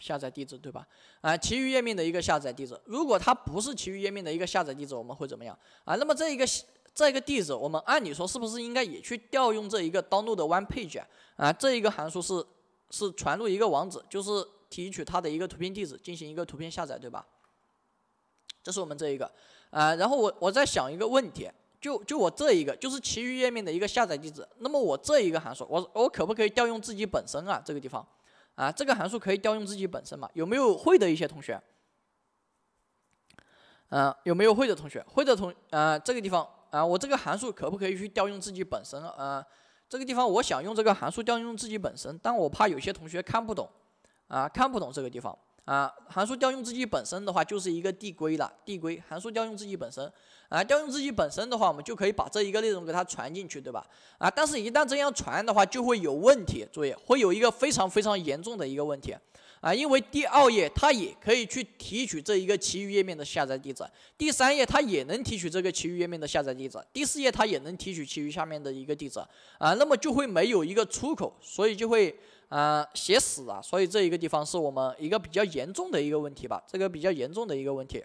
Speaker 1: 下载地址，对吧？啊，其余页面的一个下载地址，如果它不是其余页面的一个下载地址，我们会怎么样？啊，那么这一个这一个地址，我们按理说是不是应该也去调用这一个 d o w n l one page 啊？啊，这一个函数是是传入一个网址，就是。提取它的一个图片地址进行一个图片下载，对吧？这是我们这一个，啊，然后我我在想一个问题，就就我这一个就是其余页面的一个下载地址。那么我这一个函数，我我可不可以调用自己本身啊？这个地方，啊，这个函数可以调用自己本身吗？有没有会的一些同学？嗯，有没有会的同学？会的同，嗯，这个地方啊，我这个函数可不可以去调用自己本身？啊，这个地方我想用这个函数调用自己本身，但我怕有些同学看不懂。啊，看不懂这个地方啊。函数调用自己本身的话，就是一个递归了。递归函数调用自己本身，啊，调用自己本身的话，我们就可以把这一个内容给它传进去，对吧？啊，但是一旦这样传的话，就会有问题。注意，会有一个非常非常严重的一个问题啊，因为第二页它也可以去提取这一个其余页面的下载地址，第三页它也能提取这个其余页面的下载地址，第四页它也能提取其余下面的一个地址啊，那么就会没有一个出口，所以就会。啊，写死啊，所以这一个地方是我们一个比较严重的一个问题吧？这个比较严重的一个问题，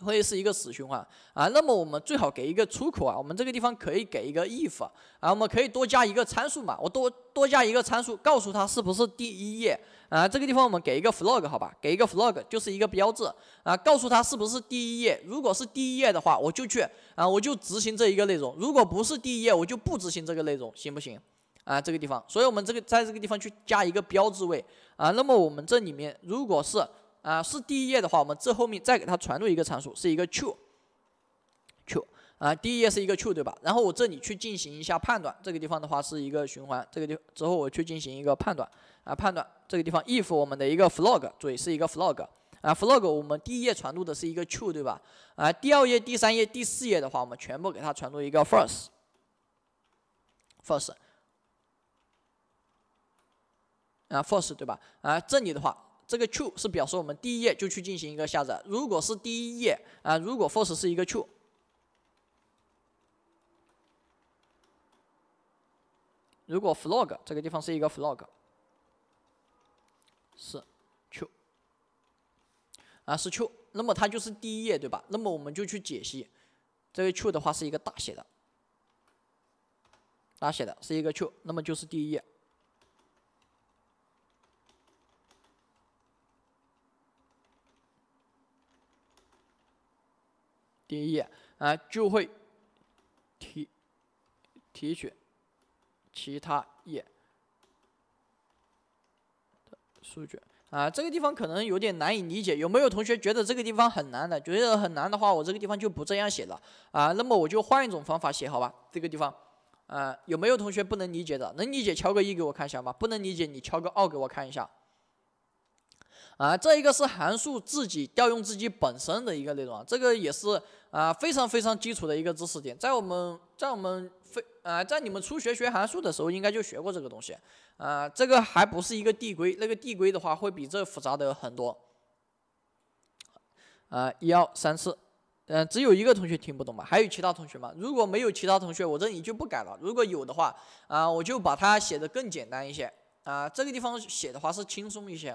Speaker 1: 会是一个死循环啊。那么我们最好给一个出口啊，我们这个地方可以给一个 if 啊，我们可以多加一个参数嘛？我多多加一个参数，告诉他是不是第一页啊？这个地方我们给一个 vlog 好吧？给一个 vlog 就是一个标志啊，告诉他是不是第一页？如果是第一页的话，我就去啊，我就执行这一个内容；如果不是第一页，我就不执行这个内容，行不行？啊，这个地方，所以我们这个在这个地方去加一个标志位啊。那么我们这里面如果是啊是第一页的话，我们这后面再给它传入一个参数，是一个 true，true 啊，第一页是一个 true 对吧？然后我这里去进行一下判断，这个地方的话是一个循环，这个地之后我去进行一个判断啊，判断这个地方 if 我们的一个 flag，注意是一个 flag 啊，flag 我们第一页传入的是一个 true 对吧？啊，第二页、第三页、第四页的话，我们全部给它传入一个 first，first。啊，false 对吧？啊，这里的话，这个 true 是表示我们第一页就去进行一个下载。如果是第一页，啊，如果 false 是一个 true，如果 flag 这个地方是一个 flag，是 true，啊是 true，那么它就是第一页对吧？那么我们就去解析这个 true 的话是一个大写的，大写的是一个 true，那么就是第一页。第一页啊，就会提提取其他页的数据啊，这个地方可能有点难以理解。有没有同学觉得这个地方很难的？觉得很难的话，我这个地方就不这样写了啊。那么我就换一种方法写，好吧？这个地方啊，有没有同学不能理解的？能理解敲个一给我看一下吧。不能理解你敲个二给我看一下。啊，这一个是函数自己调用自己本身的一个内容，这个也是啊非常非常基础的一个知识点，在我们在我们非啊在你们初学学函数的时候，应该就学过这个东西，啊，这个还不是一个递归，那个递归的话会比这复杂的很多。啊，一二三四，嗯，只有一个同学听不懂吧？还有其他同学吗？如果没有其他同学，我这里就不改了。如果有的话，啊，我就把它写的更简单一些。啊，这个地方写的话是轻松一些。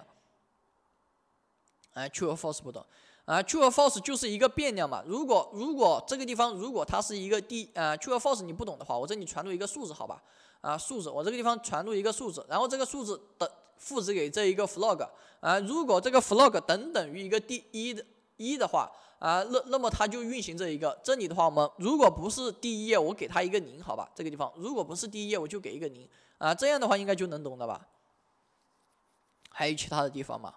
Speaker 1: 啊，True or False 不懂，啊，True or False 就是一个变量嘛。如果如果这个地方如果它是一个第啊，True or False 你不懂的话，我这里传入一个数字，好吧，啊，数字，我这个地方传入一个数字，然后这个数字的赋值给这一个 flag，啊，如果这个 flag 等于一个第一的一的话，啊，那那么它就运行这一个。这里的话我们如果不是第一页，我给它一个零，好吧，这个地方如果不是第一页，我就给一个零，啊，这样的话应该就能懂了吧。还有其他的地方吗？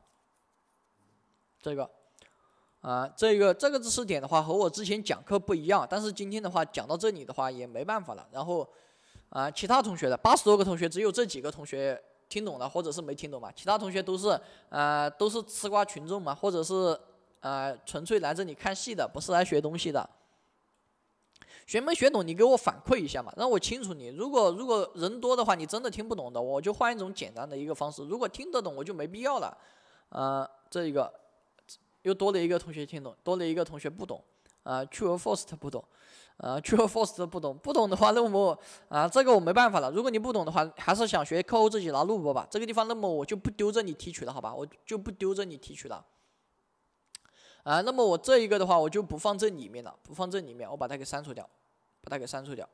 Speaker 1: 这个，啊，这个这个知识点的话和我之前讲课不一样，但是今天的话讲到这里的话也没办法了。然后，啊，其他同学的八十多个同学只有这几个同学听懂了或者是没听懂嘛，其他同学都是呃都是吃瓜群众嘛，或者是呃纯粹来这里看戏的，不是来学东西的。学没学懂你给我反馈一下嘛，让我清楚你。如果如果人多的话，你真的听不懂的，我就换一种简单的一个方式。如果听得懂，我就没必要了。啊，这一个。又多了一个同学听懂，多了一个同学不懂，啊，True or False 他不懂，啊，True or False 他不懂，不懂的话，那么啊，这个我没办法了。如果你不懂的话，还是想学客户自己拿录播吧。这个地方，那么我就不丢着你提取了，好吧，我就不丢着你提取了。啊，那么我这一个的话，我就不放这里面了，不放这里面，我把它给删除掉，把它给删除掉，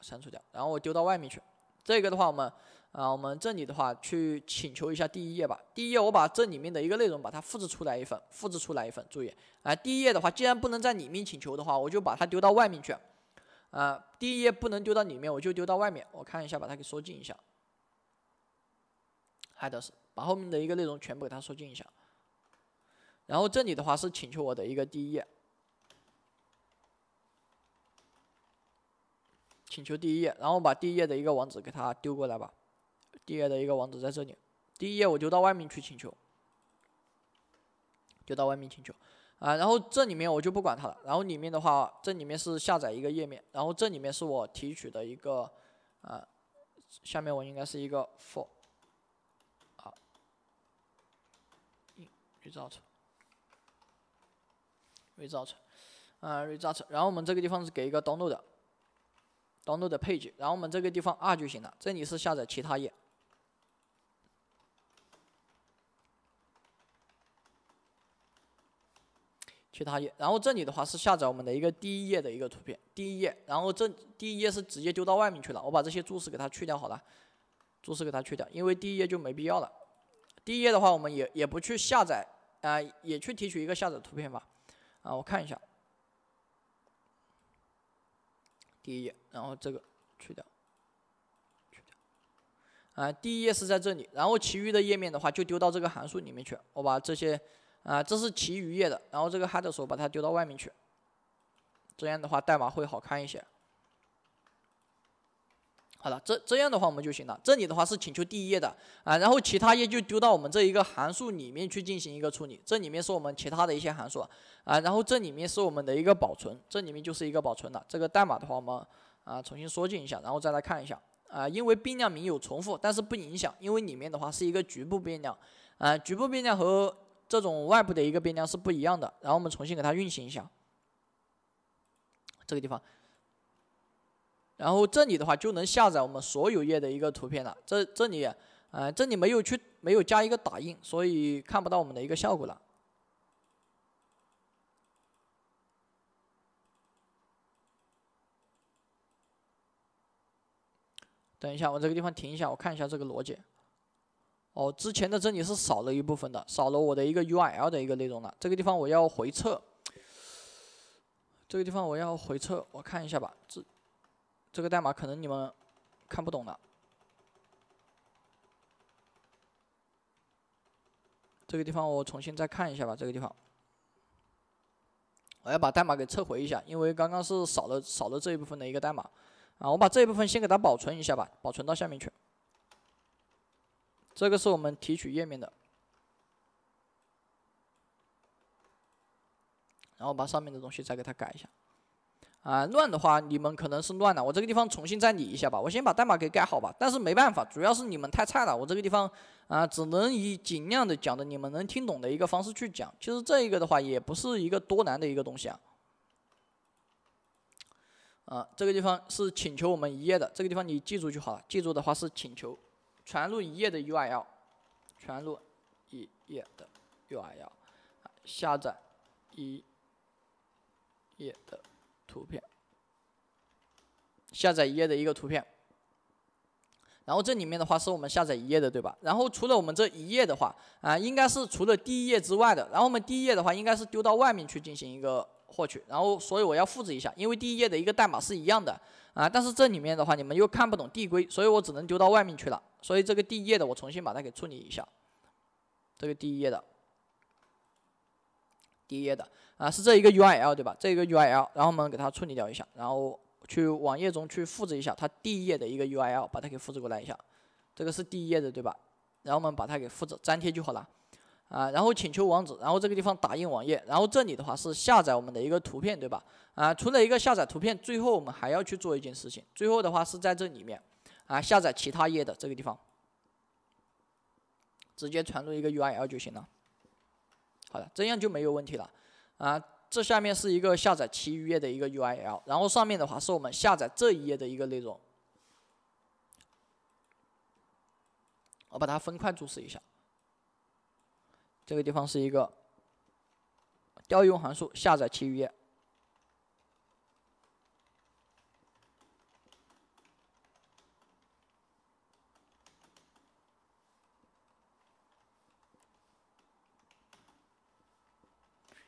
Speaker 1: 删除掉，然后我丢到外面去。这个的话，我们。啊，我们这里的话去请求一下第一页吧。第一页，我把这里面的一个内容把它复制出来一份，复制出来一份。注意，啊，第一页的话，既然不能在里面请求的话，我就把它丢到外面去。啊，第一页不能丢到里面，我就丢到外面。我看一下，把它给缩进一下。还得是把后面的一个内容全部给它缩进一下。然后这里的话是请求我的一个第一页，请求第一页，然后把第一页的一个网址给它丢过来吧。第一页的一个网址在这里，第一页我就到外面去请求，就到外面请求，啊，然后这里面我就不管它了。然后里面的话，这里面是下载一个页面，然后这里面是我提取的一个，啊，下面我应该是一个 for，啊 result，result，啊 result，然后我们这个地方是给一个 download n l 的，a d 的配置，然后我们这个地方 r 就行了，这里是下载其他页。其他页，然后这里的话是下载我们的一个第一页的一个图片，第一页，然后这第一页是直接丢到外面去了，我把这些注释给它去掉好了，注释给它去掉，因为第一页就没必要了。第一页的话，我们也也不去下载啊，也去提取一个下载图片吧。啊，我看一下，第一页，然后这个去掉，去掉，啊，第一页是在这里，然后其余的页面的话就丢到这个函数里面去，我把这些。啊，这是其余页的，然后这个 head 把它丢到外面去，这样的话代码会好看一些。好了，这这样的话我们就行了。这里的话是请求第一页的啊，然后其他页就丢到我们这一个函数里面去进行一个处理。这里面是我们其他的一些函数啊，然后这里面是我们的一个保存，这里面就是一个保存了。这个代码的话，我们啊重新缩进一下，然后再来看一下啊，因为变量名有重复，但是不影响，因为里面的话是一个局部变量啊，局部变量和这种外部的一个变量是不一样的，然后我们重新给它运行一下，这个地方，然后这里的话就能下载我们所有页的一个图片了。这这里，呃，这里没有去没有加一个打印，所以看不到我们的一个效果了。等一下，我这个地方停一下，我看一下这个逻辑。哦，之前的这里是少了一部分的，少了我的一个 URL 的一个内容了。这个地方我要回撤，这个地方我要回撤，我看一下吧。这这个代码可能你们看不懂了。这个地方我重新再看一下吧。这个地方，我要把代码给撤回一下，因为刚刚是少了少了这一部分的一个代码。啊，我把这一部分先给它保存一下吧，保存到下面去。这个是我们提取页面的，然后把上面的东西再给它改一下，啊，乱的话你们可能是乱了。我这个地方重新再理一下吧，我先把代码给改好吧。但是没办法，主要是你们太菜了。我这个地方啊，只能以尽量的讲的你们能听懂的一个方式去讲。其实这一个的话也不是一个多难的一个东西啊。啊，这个地方是请求我们一页的，这个地方你记住就好了。记住的话是请求。传入一页的 URL，传入一页的 URL，下载一页的图片，下载一页的一个图片。然后这里面的话是我们下载一页的，对吧？然后除了我们这一页的话，啊，应该是除了第一页之外的。然后我们第一页的话，应该是丢到外面去进行一个。获取，然后所以我要复制一下，因为第一页的一个代码是一样的啊，但是这里面的话你们又看不懂递归，所以我只能丢到外面去了。所以这个第一页的我重新把它给处理一下，这个第一页的，第一页的啊是这一个 URL 对吧？这一个 URL，然后我们给它处理掉一下，然后去网页中去复制一下它第一页的一个 URL，把它给复制过来一下。这个是第一页的对吧？然后我们把它给复制粘贴就好了。啊，然后请求网址，然后这个地方打印网页，然后这里的话是下载我们的一个图片，对吧？啊，除了一个下载图片，最后我们还要去做一件事情，最后的话是在这里面，啊，下载其他页的这个地方，直接传入一个 U I L 就行了。好了，这样就没有问题了。啊，这下面是一个下载其余页的一个 U I L，然后上面的话是我们下载这一页的一个内容。我把它分块注释一下。这个地方是一个调用函数，下载其余页，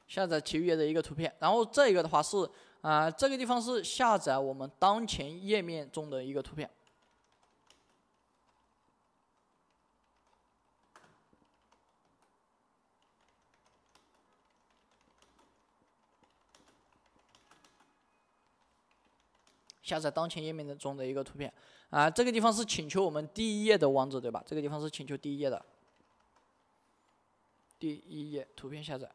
Speaker 1: 下载其余页的一个图片。然后这个的话是，啊，这个地方是下载我们当前页面中的一个图片。下载当前页面的中的一个图片啊，这个地方是请求我们第一页的网址对吧？这个地方是请求第一页的，第一页图片下载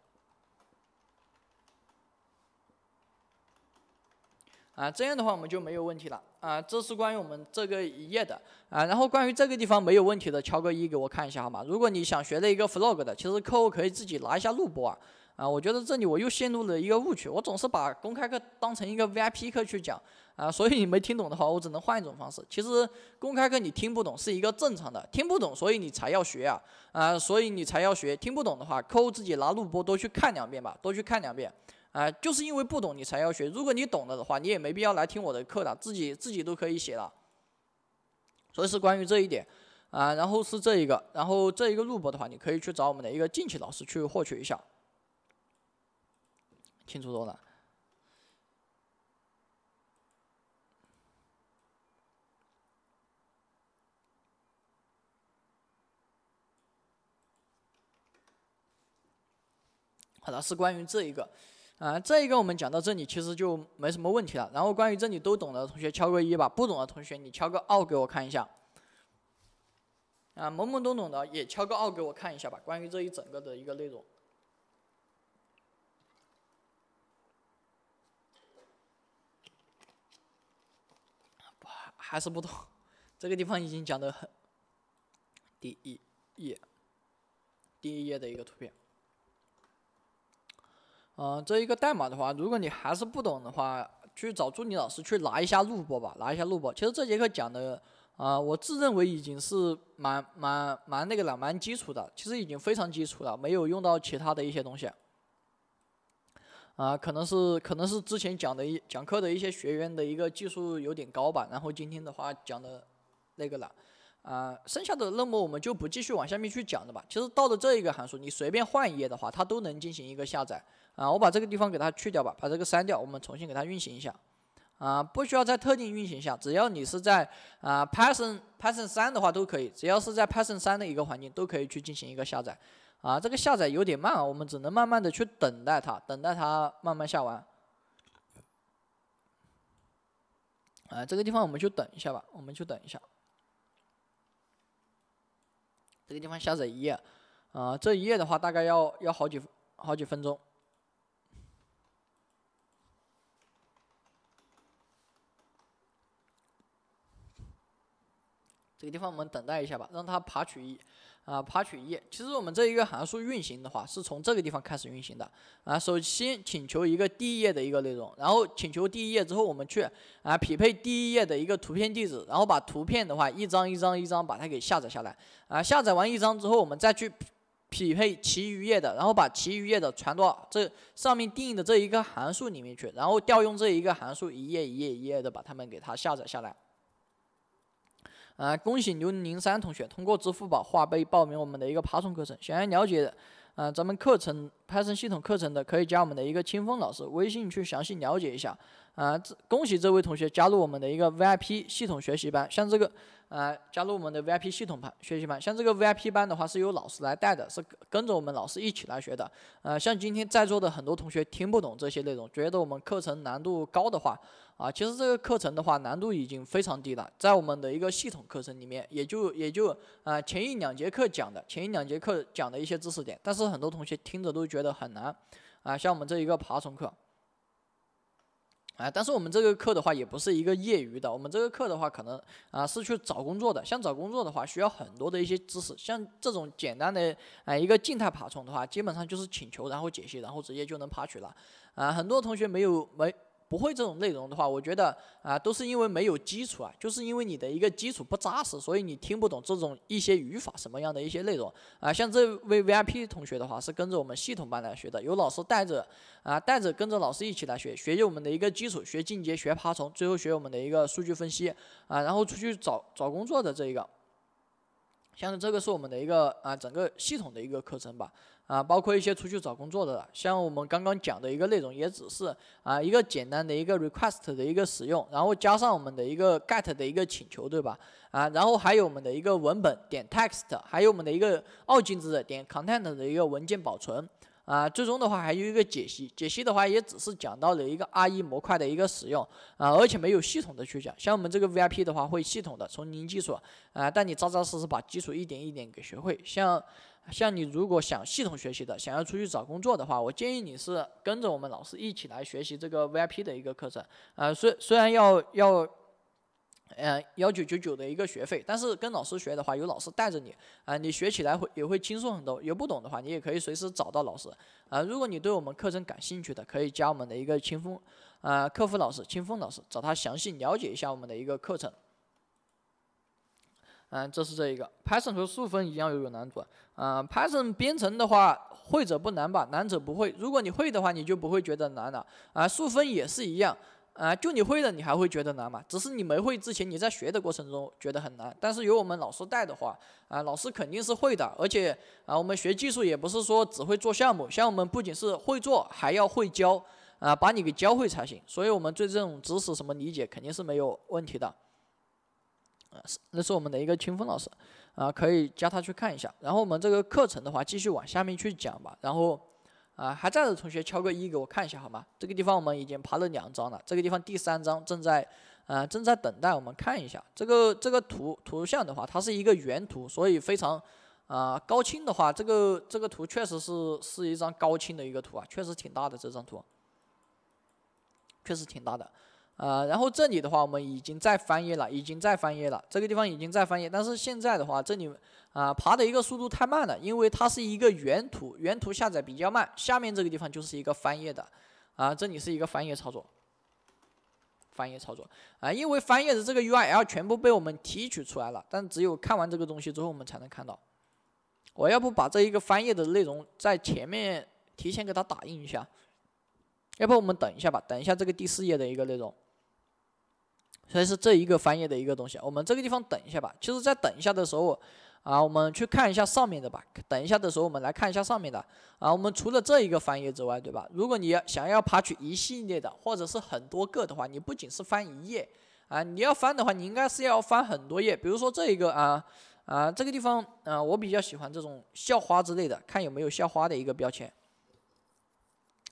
Speaker 1: 啊，这样的话我们就没有问题了啊，这是关于我们这个一页的啊，然后关于这个地方没有问题的，敲个一给我看一下好吗？如果你想学的一个 vlog 的，其实客户可以自己拿一下录播啊。啊，我觉得这里我又陷入了一个误区，我总是把公开课当成一个 VIP 课去讲啊，所以你没听懂的话，我只能换一种方式。其实公开课你听不懂是一个正常的，听不懂所以你才要学啊啊，所以你才要学，听不懂的话，扣自己拿录播多去看两遍吧，多去看两遍啊，就是因为不懂你才要学。如果你懂了的话，你也没必要来听我的课了，自己自己都可以写了。所以是关于这一点啊，然后是这一个，然后这一个录播的话，你可以去找我们的一个静琪老师去获取一下。清楚多了。好了，是关于这一个，啊，这一个我们讲到这里其实就没什么问题了。然后关于这里都懂的同学敲个一吧，不懂的同学你敲个二给我看一下。啊，懵懵懂懂的也敲个二给我看一下吧。关于这一整个的一个内容。还是不懂，这个地方已经讲的很，第一页，第一页的一个图片，嗯，这一个代码的话，如果你还是不懂的话，去找助理老师去拿一下录播吧，拿一下录播。其实这节课讲的，啊，我自认为已经是蛮蛮蛮那个了，蛮基础的，其实已经非常基础了，没有用到其他的一些东西。啊，可能是可能是之前讲的一讲课的一些学员的一个技术有点高吧，然后今天的话讲的，那个了，啊，剩下的那么我们就不继续往下面去讲了吧。其实到了这一个函数，你随便换一页的话，它都能进行一个下载。啊，我把这个地方给它去掉吧，把这个删掉，我们重新给它运行一下。啊，不需要在特定运行下，只要你是在啊 Python Python 3的话都可以，只要是在 Python 3的一个环境都可以去进行一个下载。啊，这个下载有点慢，我们只能慢慢的去等待它，等待它慢慢下完。啊，这个地方我们就等一下吧，我们就等一下。这个地方下载一页，啊，这一页的话大概要要好几好几分钟。这个地方我们等待一下吧，让它爬取一。啊，爬取页，其实我们这一个函数运行的话，是从这个地方开始运行的。啊，首先请求一个第一页的一个内容，然后请求第一页之后，我们去啊匹配第一页的一个图片地址，然后把图片的话一张一张一张把它给下载下来。啊，下载完一张之后，我们再去匹配其余页的，然后把其余页的传到这上面定的这一个函数里面去，然后调用这一个函数，一页一页一页的把它们给它下载下来。啊，恭喜刘零三同学通过支付宝花呗报名我们的一个爬虫课程。想要了解啊，咱们课程 Python 系统课程的可以加我们的一个清风老师微信去详细了解一下。啊，这恭喜这位同学加入我们的一个 VIP 系统学习班。像这个，啊，加入我们的 VIP 系统班学习班，像这个 VIP 班的话是由老师来带的，是跟着我们老师一起来学的。啊，像今天在座的很多同学听不懂这些内容，觉得我们课程难度高的话。啊，其实这个课程的话难度已经非常低了，在我们的一个系统课程里面，也就也就啊前一两节课讲的前一两节课讲的一些知识点，但是很多同学听着都觉得很难，啊，像我们这一个爬虫课，啊，但是我们这个课的话也不是一个业余的，我们这个课的话可能啊是去找工作的，像找工作的话需要很多的一些知识，像这种简单的啊一个静态爬虫的话，基本上就是请求然后解析然后直接就能爬取了，啊，很多同学没有没。不会这种内容的话，我觉得啊，都是因为没有基础啊，就是因为你的一个基础不扎实，所以你听不懂这种一些语法什么样的一些内容啊。像这位 VIP 同学的话，是跟着我们系统班来学的，有老师带着啊，带着跟着老师一起来学，学习我们的一个基础，学进阶，学爬虫，最后学我们的一个数据分析啊，然后出去找找工作的这一个。像这个是我们的一个啊，整个系统的一个课程吧。啊，包括一些出去找工作的，像我们刚刚讲的一个内容，也只是啊一个简单的一个 request 的一个使用，然后加上我们的一个 get 的一个请求，对吧？啊，然后还有我们的一个文本点 text，还有我们的一个二进制的点 content 的一个文件保存，啊，最终的话还有一个解析，解析的话也只是讲到了一个 re 模块的一个使用，啊，而且没有系统的去讲，像我们这个 vip 的话，会系统的从零基础啊带你扎扎实实把基础一点一点给学会，像。像你如果想系统学习的，想要出去找工作的话，我建议你是跟着我们老师一起来学习这个 VIP 的一个课程啊。虽虽然要要，嗯，幺九九九的一个学费，但是跟老师学的话，有老师带着你啊，你学起来会也会轻松很多。有不懂的话，你也可以随时找到老师啊。如果你对我们课程感兴趣的，可以加我们的一个清风啊，客服老师清风老师找他详细了解一下我们的一个课程。嗯，这是这一个 Python 和数分一样，有有难度。啊，Python 编程的话，会者不难吧？难者不会。如果你会的话，你就不会觉得难了。啊，数分也是一样。啊，就你会的，你还会觉得难吗？只是你没会之前，你在学的过程中觉得很难。但是有我们老师带的话，啊，老师肯定是会的。而且啊，我们学技术也不是说只会做项目，像我们不仅是会做，还要会教。啊，把你给教会才行。所以我们对这种知识什么理解，肯定是没有问题的。那是我们的一个清风老师，啊，可以加他去看一下。然后我们这个课程的话，继续往下面去讲吧。然后，啊，还在的同学敲个一给我看一下好吗？这个地方我们已经爬了两张了，这个地方第三张正在，啊，正在等待我们看一下。这个这个图图像的话，它是一个原图，所以非常，啊，高清的话，这个这个图确实是是一张高清的一个图啊，确实挺大的这张图，确实挺大的。啊，然后这里的话，我们已经在翻页了，已经在翻页了。这个地方已经在翻页，但是现在的话，这里啊爬的一个速度太慢了，因为它是一个原图，原图下载比较慢。下面这个地方就是一个翻页的，啊，这里是一个翻页操作，翻页操作啊，因为翻页的这个 URL 全部被我们提取出来了，但只有看完这个东西之后，我们才能看到。我要不把这一个翻页的内容在前面提前给它打印一下，要不我们等一下吧，等一下这个第四页的一个内容。所以是这一个翻页的一个东西，我们这个地方等一下吧。其实，在等一下的时候，啊，我们去看一下上面的吧。等一下的时候，我们来看一下上面的。啊，我们除了这一个翻页之外，对吧？如果你要想要爬取一系列的或者是很多个的话，你不仅是翻一页，啊，你要翻的话，你应该是要翻很多页。比如说这一个啊，啊，这个地方，啊，我比较喜欢这种校花之类的，看有没有校花的一个标签。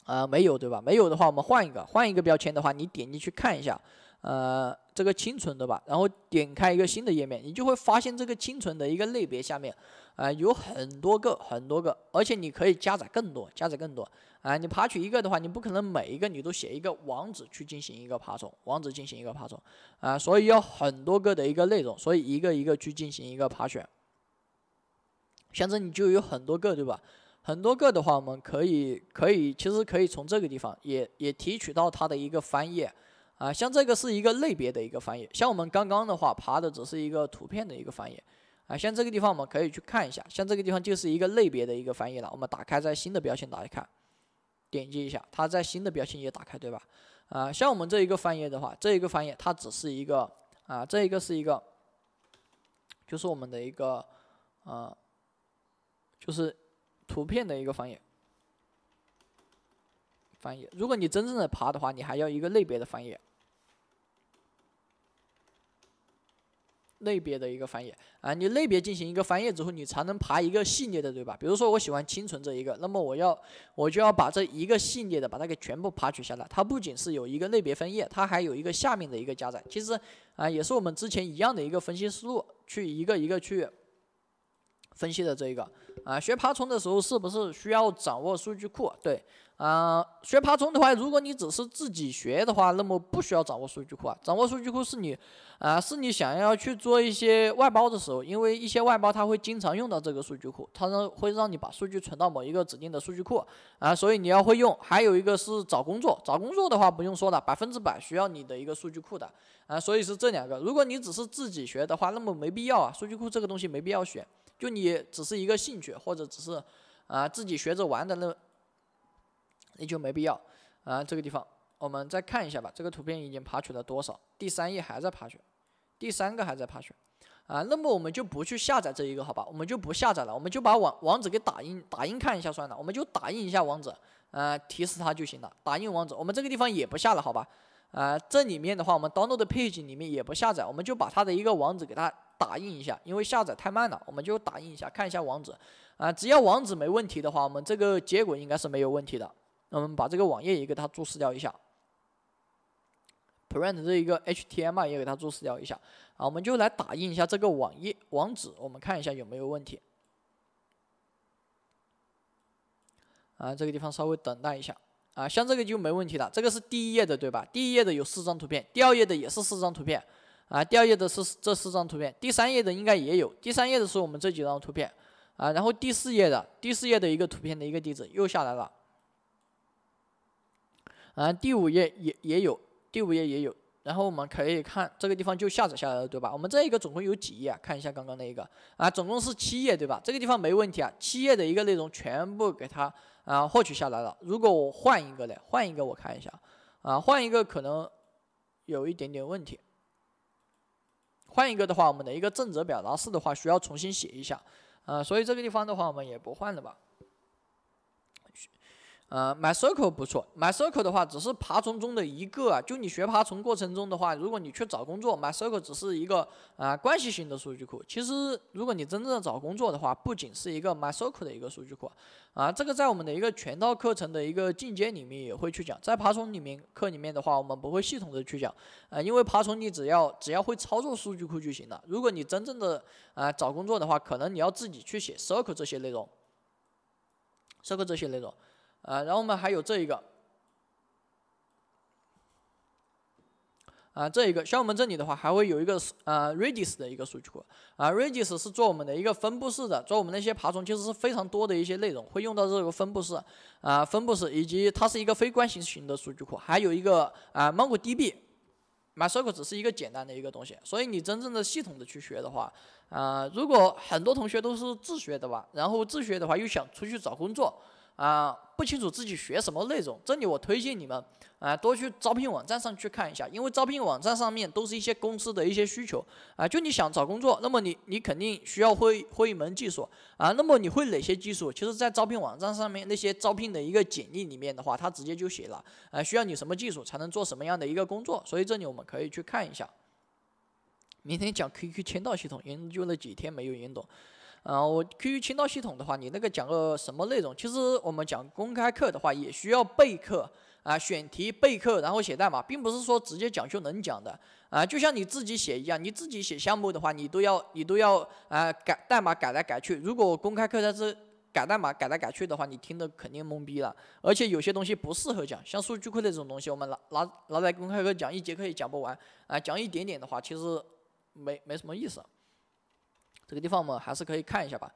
Speaker 1: 啊，没有，对吧？没有的话，我们换一个，换一个标签的话，你点进去看一下。呃，这个清纯的吧，然后点开一个新的页面，你就会发现这个清纯的一个类别下面，啊，有很多个，很多个，而且你可以加载更多，加载更多，啊，你爬取一个的话，你不可能每一个你都写一个网址去进行一个爬虫，网址进行一个爬虫，啊，所以要很多个的一个内容，所以一个一个去进行一个爬选。像这里就有很多个，对吧？很多个的话，我们可以，可以，其实可以从这个地方也也提取到它的一个翻页。啊，像这个是一个类别的一个翻页，像我们刚刚的话爬的只是一个图片的一个翻页，啊，像这个地方我们可以去看一下，像这个地方就是一个类别的一个翻页了，我们打开在新的标签打开，看，点击一下，它在新的标签也打开，对吧？啊，像我们这一个翻页的话，这一个翻页它只是一个，啊，这一个是一个，就是我们的一个，呃，就是图片的一个翻页，翻译，如果你真正的爬的话，你还要一个类别的翻页。类别的一个翻页啊，你类别进行一个翻页之后，你才能爬一个系列的，对吧？比如说我喜欢清纯这一个，那么我要我就要把这一个系列的把它给全部爬取下来。它不仅是有一个类别分页，它还有一个下面的一个加载。其实啊，也是我们之前一样的一个分析思路，去一个一个去分析的这一个啊。学爬虫的时候是不是需要掌握数据库？对。啊，学爬虫的话，如果你只是自己学的话，那么不需要掌握数据库啊。掌握数据库是你，啊，是你想要去做一些外包的时候，因为一些外包它会经常用到这个数据库，它让会让你把数据存到某一个指定的数据库啊，所以你要会用。还有一个是找工作，找工作的话不用说了，百分之百需要你的一个数据库的啊，所以是这两个。如果你只是自己学的话，那么没必要啊，数据库这个东西没必要学，就你只是一个兴趣或者只是啊自己学着玩的那。那就没必要啊！这个地方我们再看一下吧。这个图片已经爬取了多少？第三页还在爬取，第三个还在爬取啊。那么我们就不去下载这一个，好吧？我们就不下载了，我们就把网网址给打印打印看一下算了。我们就打印一下网址，呃，提示它就行了。打印网址，我们这个地方也不下了，好吧？啊，这里面的话，我们 d o o w n l download 的配置里面也不下载，我们就把它的一个网址给它打印一下，因为下载太慢了，我们就打印一下看一下网址啊。只要网址没问题的话，我们这个结果应该是没有问题的。我们把这个网页也给它注释掉一下，print 这一个 html 也给它注释掉一下啊，我们就来打印一下这个网页网址，我们看一下有没有问题啊。这个地方稍微等待一下啊，像这个就没问题了。这个是第一页的对吧？第一页的有四张图片，第二页的也是四张图片啊。第二页的是这四张图片，第三页的应该也有，第三页的是我们这几张图片啊。然后第四页的第四页的一个图片的一个地址又下来了。啊，第五页也也有，第五页也有。然后我们可以看这个地方就下载下来了，对吧？我们这一个总共有几页啊？看一下刚刚那一个啊，总共是七页，对吧？这个地方没问题啊，七页的一个内容全部给它啊获取下来了。如果我换一个呢？换一个我看一下啊，换一个可能有一点点问题。换一个的话，我们的一个正则表达式的话需要重新写一下啊，所以这个地方的话我们也不换了吧。呃，MySQL 不错，MySQL 的话只是爬虫中的一个啊。就你学爬虫过程中的话，如果你去找工作，MySQL 只是一个啊关系型的数据库。其实如果你真正找工作的话，不仅是一个 MySQL 的一个数据库，啊，这个在我们的一个全套课程的一个进阶里面也会去讲，在爬虫里面课里面的话，我们不会系统的去讲，啊，因为爬虫你只要只要会操作数据库就行了。如果你真正的啊找工作的话，可能你要自己去写 SQL 这些内容，SQL 这些内容。啊，然后我们还有这一个，啊，这一个，像我们这里的话，还会有一个啊，Redis 的一个数据库，啊，Redis 是做我们的一个分布式的，做我们那些爬虫其实是非常多的一些内容，会用到这个分布式，啊，分布式以及它是一个非关系型的数据库，还有一个啊，MongoDB，MySQL 只是一个简单的一个东西，所以你真正的系统的去学的话，啊，如果很多同学都是自学的吧，然后自学的话又想出去找工作。啊，不清楚自己学什么内容，这里我推荐你们啊，多去招聘网站上去看一下，因为招聘网站上面都是一些公司的一些需求啊。就你想找工作，那么你你肯定需要会会一门技术啊。那么你会哪些技术？其实，在招聘网站上面那些招聘的一个简历里面的话，他直接就写了啊，需要你什么技术才能做什么样的一个工作。所以这里我们可以去看一下。明天讲 QQ 签到系统，研究了几天没有研懂。啊，我 QQ 签到系统的话，你那个讲个什么内容？其实我们讲公开课的话，也需要备课啊，选题备课，然后写代码，并不是说直接讲就能讲的啊。就像你自己写一样，你自己写项目的话，你都要你都要啊改代码改来改去。如果公开课它是改代码改来改去的话，你听的肯定懵逼了。而且有些东西不适合讲，像数据库那种东西，我们拿拿拿来公开课讲一节课也讲不完啊，讲一点点的话，其实没没什么意思。这个地方我们还是可以看一下吧。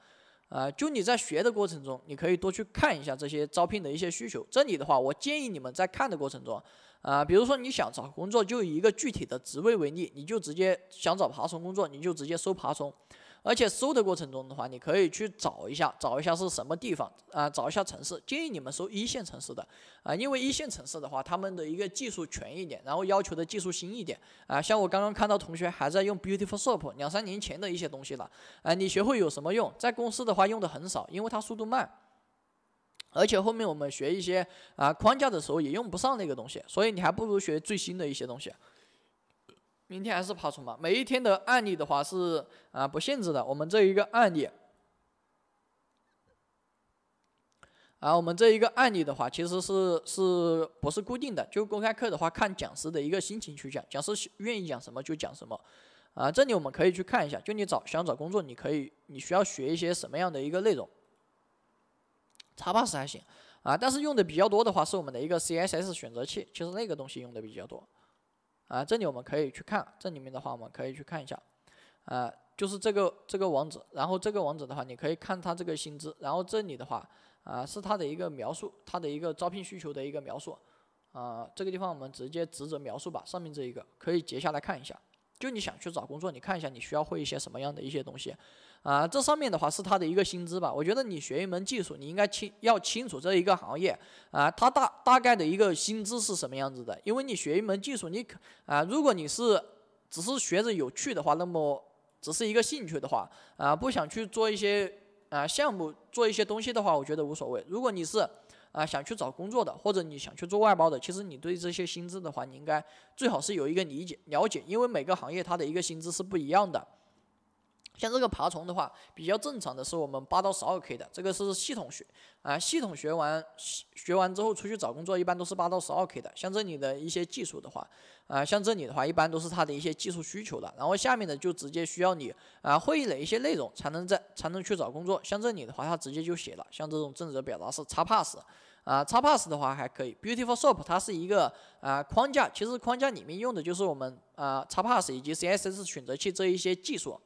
Speaker 1: 啊，就你在学的过程中，你可以多去看一下这些招聘的一些需求。这里的话，我建议你们在看的过程中，啊，比如说你想找工作，就以一个具体的职位为例，你就直接想找爬虫工作，你就直接搜爬虫。而且搜的过程中的话，你可以去找一下，找一下是什么地方啊？找一下城市，建议你们搜一线城市的啊，因为一线城市的话，他们的一个技术全一点，然后要求的技术新一点啊。像我刚刚看到同学还在用 Beautiful Shop，两三年前的一些东西了啊，你学会有什么用？在公司的话用的很少，因为它速度慢，而且后面我们学一些啊框架的时候也用不上那个东西，所以你还不如学最新的一些东西。明天还是爬虫嘛？每一天的案例的话是啊，不限制的。我们这一个案例，啊，我们这一个案例的话，其实是是不是固定的？就公开课的话，看讲师的一个心情去讲，讲师愿意讲什么就讲什么。啊，这里我们可以去看一下，就你找想找工作，你可以你需要学一些什么样的一个内容？插班是还行啊，但是用的比较多的话是我们的一个 CSS 选择器，其实那个东西用的比较多。啊，这里我们可以去看，这里面的话我们可以去看一下，啊，就是这个这个网址，然后这个网址的话，你可以看它这个薪资，然后这里的话，啊，是它的一个描述，它的一个招聘需求的一个描述，啊，这个地方我们直接职责描述吧，上面这一个可以截下来看一下，就你想去找工作，你看一下你需要会一些什么样的一些东西。啊，这上面的话是他的一个薪资吧？我觉得你学一门技术，你应该清要清楚这一个行业啊，它大大概的一个薪资是什么样子的。因为你学一门技术，你可啊，如果你是只是学着有趣的话，那么只是一个兴趣的话啊，不想去做一些啊项目做一些东西的话，我觉得无所谓。如果你是啊想去找工作的，或者你想去做外包的，其实你对这些薪资的话，你应该最好是有一个理解了解，因为每个行业它的一个薪资是不一样的。像这个爬虫的话，比较正常的是我们八到十二 k 的，这个是系统学啊，系统学完学完之后出去找工作一般都是八到十二 k 的。像这里的一些技术的话，啊，像这里的话一般都是它的一些技术需求的。然后下面的就直接需要你啊，会哪一些内容才能在才能去找工作？像这里的话，它直接就写了，像这种正则表达式、叉 pass 啊、叉 pass 的话还可以，beautiful shop 它是一个啊框架，其实框架里面用的就是我们啊叉 pass 以及 CSS 选择器这一些技术。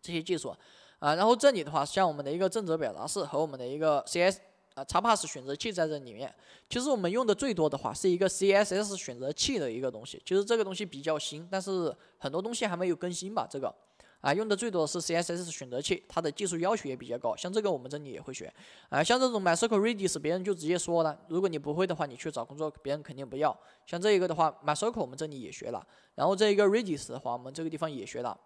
Speaker 1: 这些技术，啊，然后这里的话，像我们的一个正则表达式和我们的一个 c s 啊 x p a s s 选择器在这里面，其实我们用的最多的话是一个 CSS 选择器的一个东西，其实这个东西比较新，但是很多东西还没有更新吧，这个，啊，用的最多的是 CSS 选择器，它的技术要求也比较高，像这个我们这里也会学，啊，像这种 MySQL、Redis，别人就直接说了，如果你不会的话，你去找工作，别人肯定不要。像这一个的话，MySQL 我们这里也学了，然后这一个 Redis 的话，我们这个地方也学了。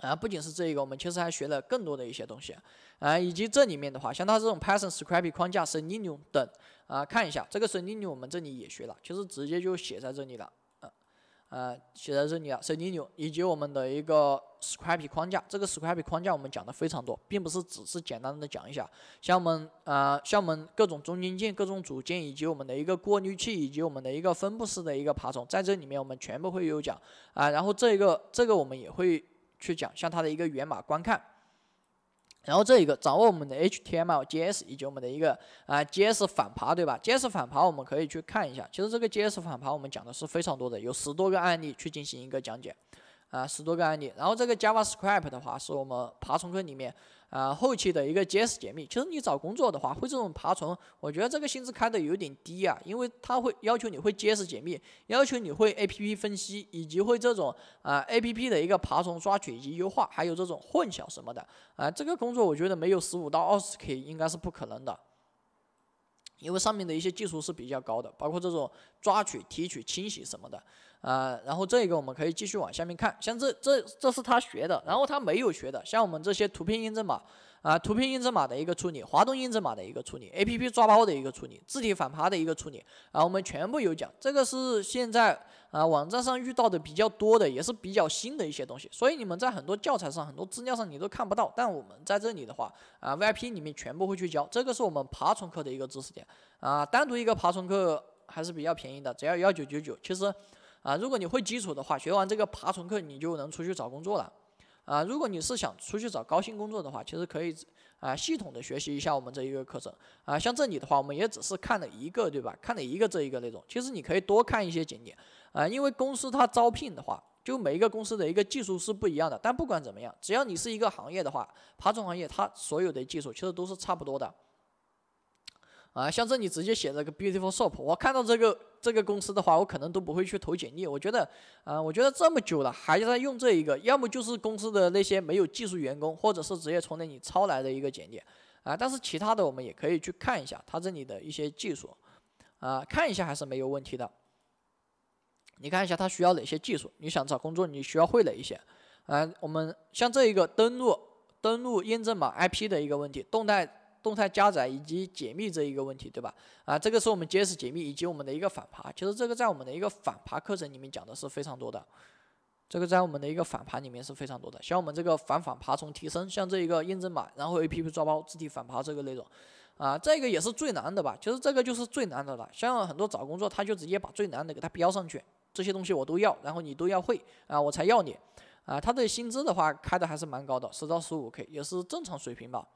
Speaker 1: 啊，不仅是这一个，我们其实还学了更多的一些东西，啊，以及这里面的话，像它这种 Python Scrapy 框架、Selenium 等，啊，看一下这个 Selenium 我们这里也学了，其实直接就写在这里了，啊，啊，写在这里了 Selenium，以及我们的一个 Scrapy 框架，这个 Scrapy 框架我们讲的非常多，并不是只是简单的讲一下，像我们啊，像我们各种中间件、各种组件，以及我们的一个过滤器，以及我们的一个分布式的一个爬虫，在这里面我们全部会有讲，啊，然后这个这个我们也会。去讲像它的一个源码观看，然后这一个掌握我们的 HTML、JS 以及我们的一个啊 JS 反爬，对吧？JS 反爬我们可以去看一下，其实这个 JS 反爬我们讲的是非常多的，有十多个案例去进行一个讲解，啊，十多个案例。然后这个 Java Script 的话，是我们爬虫课里面。啊，后期的一个 JS 解密，其实你找工作的话，会这种爬虫，我觉得这个薪资开的有点低啊，因为他会要求你会 JS 解密，要求你会 APP 分析，以及会这种啊 APP 的一个爬虫抓取以及优化，还有这种混淆什么的啊，这个工作我觉得没有十五到二十 k 应该是不可能的，因为上面的一些技术是比较高的，包括这种抓取、提取、清洗什么的。啊，然后这一个我们可以继续往下面看，像这这这是他学的，然后他没有学的，像我们这些图片验证码啊，图片验证码的一个处理，滑动验证码的一个处理，A P P 抓包的一个处理，字体反爬的一个处理，啊、我们全部有讲，这个是现在啊网站上遇到的比较多的，也是比较新的一些东西，所以你们在很多教材上、很多资料上你都看不到，但我们在这里的话啊 V I P 里面全部会去教，这个是我们爬虫课的一个知识点啊，单独一个爬虫课还是比较便宜的，只要幺九九九，其实。啊，如果你会基础的话，学完这个爬虫课，你就能出去找工作了。啊，如果你是想出去找高薪工作的话，其实可以啊，系统的学习一下我们这一个课程。啊，像这里的话，我们也只是看了一个，对吧？看了一个这一个那种，其实你可以多看一些景点啊，因为公司它招聘的话，就每一个公司的一个技术是不一样的。但不管怎么样，只要你是一个行业的话，爬虫行业它所有的技术其实都是差不多的。啊，像这里直接写了个 beautiful shop，我看到这个这个公司的话，我可能都不会去投简历。我觉得，啊，我觉得这么久了还在用这一个，要么就是公司的那些没有技术员工，或者是直接从那里抄来的一个简历。啊，但是其他的我们也可以去看一下他这里的一些技术，啊，看一下还是没有问题的。你看一下他需要哪些技术？你想找工作，你需要会哪一些？啊，我们像这一个登录登录验证码 IP 的一个问题，动态。动态加载以及解密这一个问题，对吧？啊，这个是我们 JS 解密以及我们的一个反爬，其实这个在我们的一个反爬课程里面讲的是非常多的，这个在我们的一个反爬里面是非常多的。像我们这个反反爬虫提升，像这一个验证码，然后 A P P 抓包、字体反爬这个内容，啊，这个也是最难的吧？其实这个就是最难的了。像很多找工作，他就直接把最难的给他标上去，这些东西我都要，然后你都要会啊，我才要你啊。他的薪资的话，开的还是蛮高的，十到十五 K，也是正常水平吧。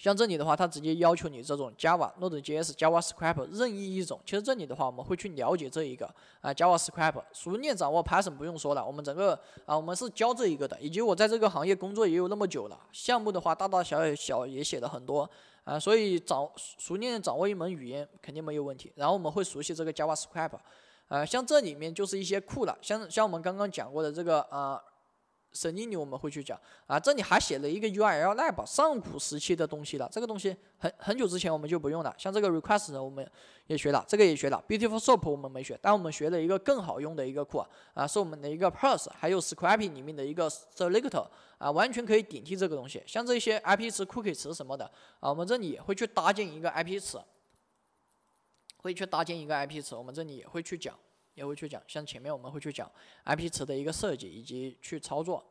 Speaker 1: 像这里的话，它直接要求你这种 Java、Node.js、Java Script 任意一种。其实这里的话，我们会去了解这一个啊 Java Script，熟练掌握 Python 不用说了。我们整个啊，我们是教这一个的，以及我在这个行业工作也有那么久了，项目的话大大小小也写了很多啊，所以掌熟练掌握一门语言肯定没有问题。然后我们会熟悉这个 Java Script，啊，像这里面就是一些库了，像像我们刚刚讲过的这个啊。神 e 里 i 我们会去讲啊，这里还写了一个 URL l a b 上古时期的东西了，这个东西很很久之前我们就不用了。像这个 request，我们也学了，这个也学了。Beautiful s o a p 我们没学，但我们学了一个更好用的一个库啊，是我们的一个 p u r s e 还有 s c r a p i n g 里面的一个 Selector 啊，完全可以顶替这个东西。像这些 IP 池、Cookie 池什么的啊，我们这里也会去搭建一个 IP 池，会去搭建一个 IP 池，我们这里也会去讲。也会去讲，像前面我们会去讲 IP 池的一个设计以及去操作，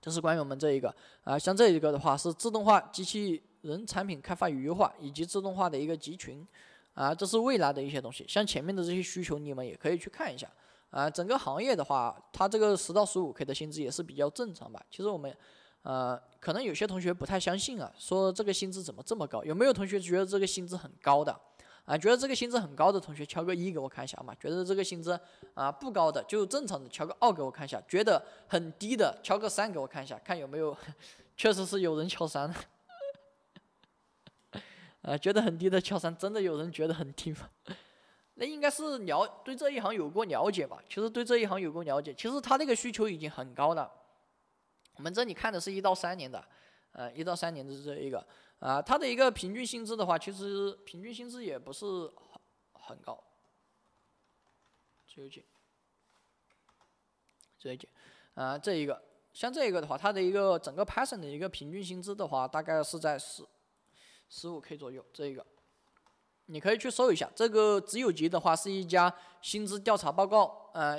Speaker 1: 这是关于我们这一个啊，像这一个的话是自动化机器人产品开发与优化以及自动化的一个集群，啊，这是未来的一些东西。像前面的这些需求，你们也可以去看一下啊。整个行业的话，它这个十到十五 K 的薪资也是比较正常吧。其实我们呃，可能有些同学不太相信啊，说这个薪资怎么这么高？有没有同学觉得这个薪资很高的？啊，觉得这个薪资很高的同学敲个一给我看一下嘛。觉得这个薪资啊不高的就正常的敲个二给我看一下。觉得很低的敲个三给我看一下，看有没有确实是有人敲三的。(laughs) 啊，觉得很低的敲三，真的有人觉得很低吗？那应该是了，对这一行有过了解吧？其实对这一行有过了解，其实他那个需求已经很高了。我们这里看的是一到三年的，呃，一到三年的这一个。啊，它的一个平均薪资的话，其实平均薪资也不是很很高。只有级，自啊，这一个，像这一个的话，它的一个整个 Python 的一个平均薪资的话，大概是在十十五 K 左右。这一个，你可以去搜一下。这个只有级的话，是一家薪资调查报告，呃，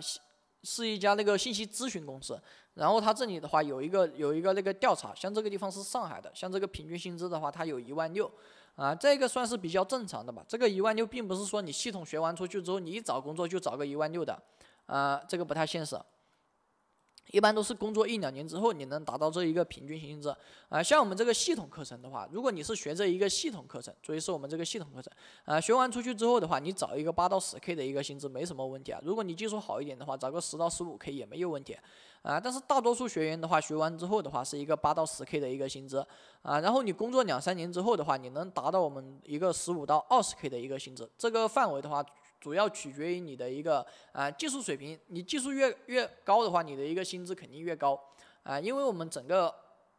Speaker 1: 是一家那个信息咨询公司。然后他这里的话有一个有一个那个调查，像这个地方是上海的，像这个平均薪资的话，它有一万六，啊，这个算是比较正常的吧。这个一万六并不是说你系统学完出去之后，你一找工作就找个一万六的，啊，这个不太现实。一般都是工作一两年之后，你能达到这一个平均薪资啊。像我们这个系统课程的话，如果你是学这一个系统课程，注意是我们这个系统课程啊，学完出去之后的话，你找一个八到十 K 的一个薪资没什么问题啊。如果你技术好一点的话，找个十到十五 K 也没有问题啊。但是大多数学员的话，学完之后的话是一个八到十 K 的一个薪资啊。然后你工作两三年之后的话，你能达到我们一个十五到二十 K 的一个薪资，这个范围的话。主要取决于你的一个啊技术水平，你技术越越高的话，你的一个薪资肯定越高啊，因为我们整个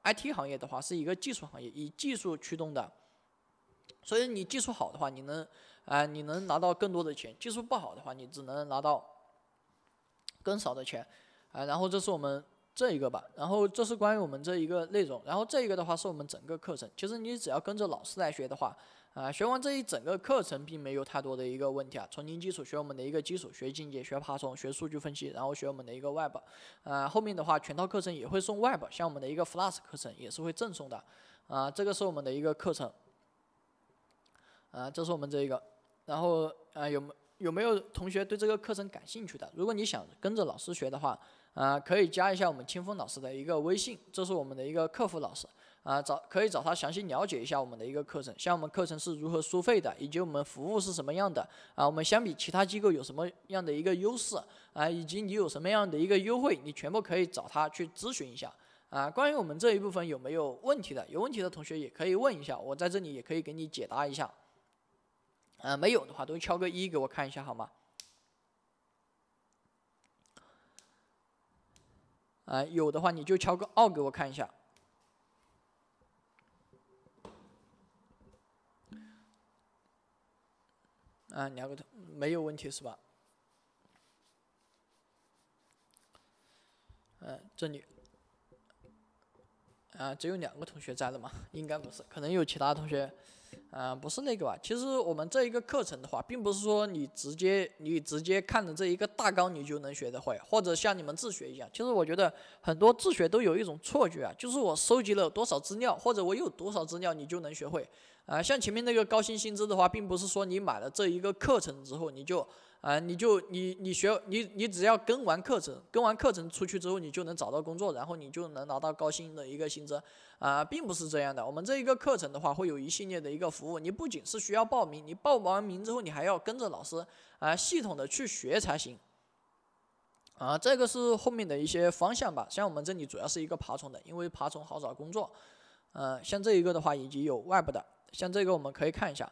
Speaker 1: IT 行业的话是一个技术行业，以技术驱动的，所以你技术好的话，你能啊你能拿到更多的钱，技术不好的话，你只能拿到更少的钱啊。然后这是我们这一个吧，然后这是关于我们这一个内容，然后这一个的话是我们整个课程，其实你只要跟着老师来学的话。啊，学完这一整个课程并没有太多的一个问题啊，从零基础学我们的一个基础，学进阶，学爬虫，学数据分析，然后学我们的一个 Web，啊，后面的话全套课程也会送 Web，像我们的一个 Flask 课程也是会赠送的，啊，这个是我们的一个课程，啊，这是我们这一个，然后啊有有没有同学对这个课程感兴趣的？如果你想跟着老师学的话，啊，可以加一下我们清风老师的一个微信，这是我们的一个客服老师。啊，找可以找他详细了解一下我们的一个课程，像我们课程是如何收费的，以及我们服务是什么样的啊，我们相比其他机构有什么样的一个优势啊，以及你有什么样的一个优惠，你全部可以找他去咨询一下啊。关于我们这一部分有没有问题的，有问题的同学也可以问一下，我在这里也可以给你解答一下。啊，没有的话都敲个一给我看一下好吗？啊，有的话你就敲个二给我看一下。啊，两个同没有问题是吧？嗯，这里，啊，只有两个同学在的嘛？(laughs) 应该不是，可能有其他同学，啊，不是那个吧？其实我们这一个课程的话，并不是说你直接你直接看着这一个大纲你就能学得会，或者像你们自学一样。其实我觉得很多自学都有一种错觉啊，就是我收集了多少资料，或者我有多少资料，你就能学会。啊，像前面那个高薪薪资的话，并不是说你买了这一个课程之后，你就啊，你就你你学你你只要跟完课程，跟完课程出去之后，你就能找到工作，然后你就能拿到高薪的一个薪资，啊，并不是这样的。我们这一个课程的话，会有一系列的一个服务。你不仅是需要报名，你报完名之后，你还要跟着老师啊，系统的去学才行。啊，这个是后面的一些方向吧。像我们这里主要是一个爬虫的，因为爬虫好找工作。呃，像这一个的话，以及有 Web 的。像这个我们可以看一下，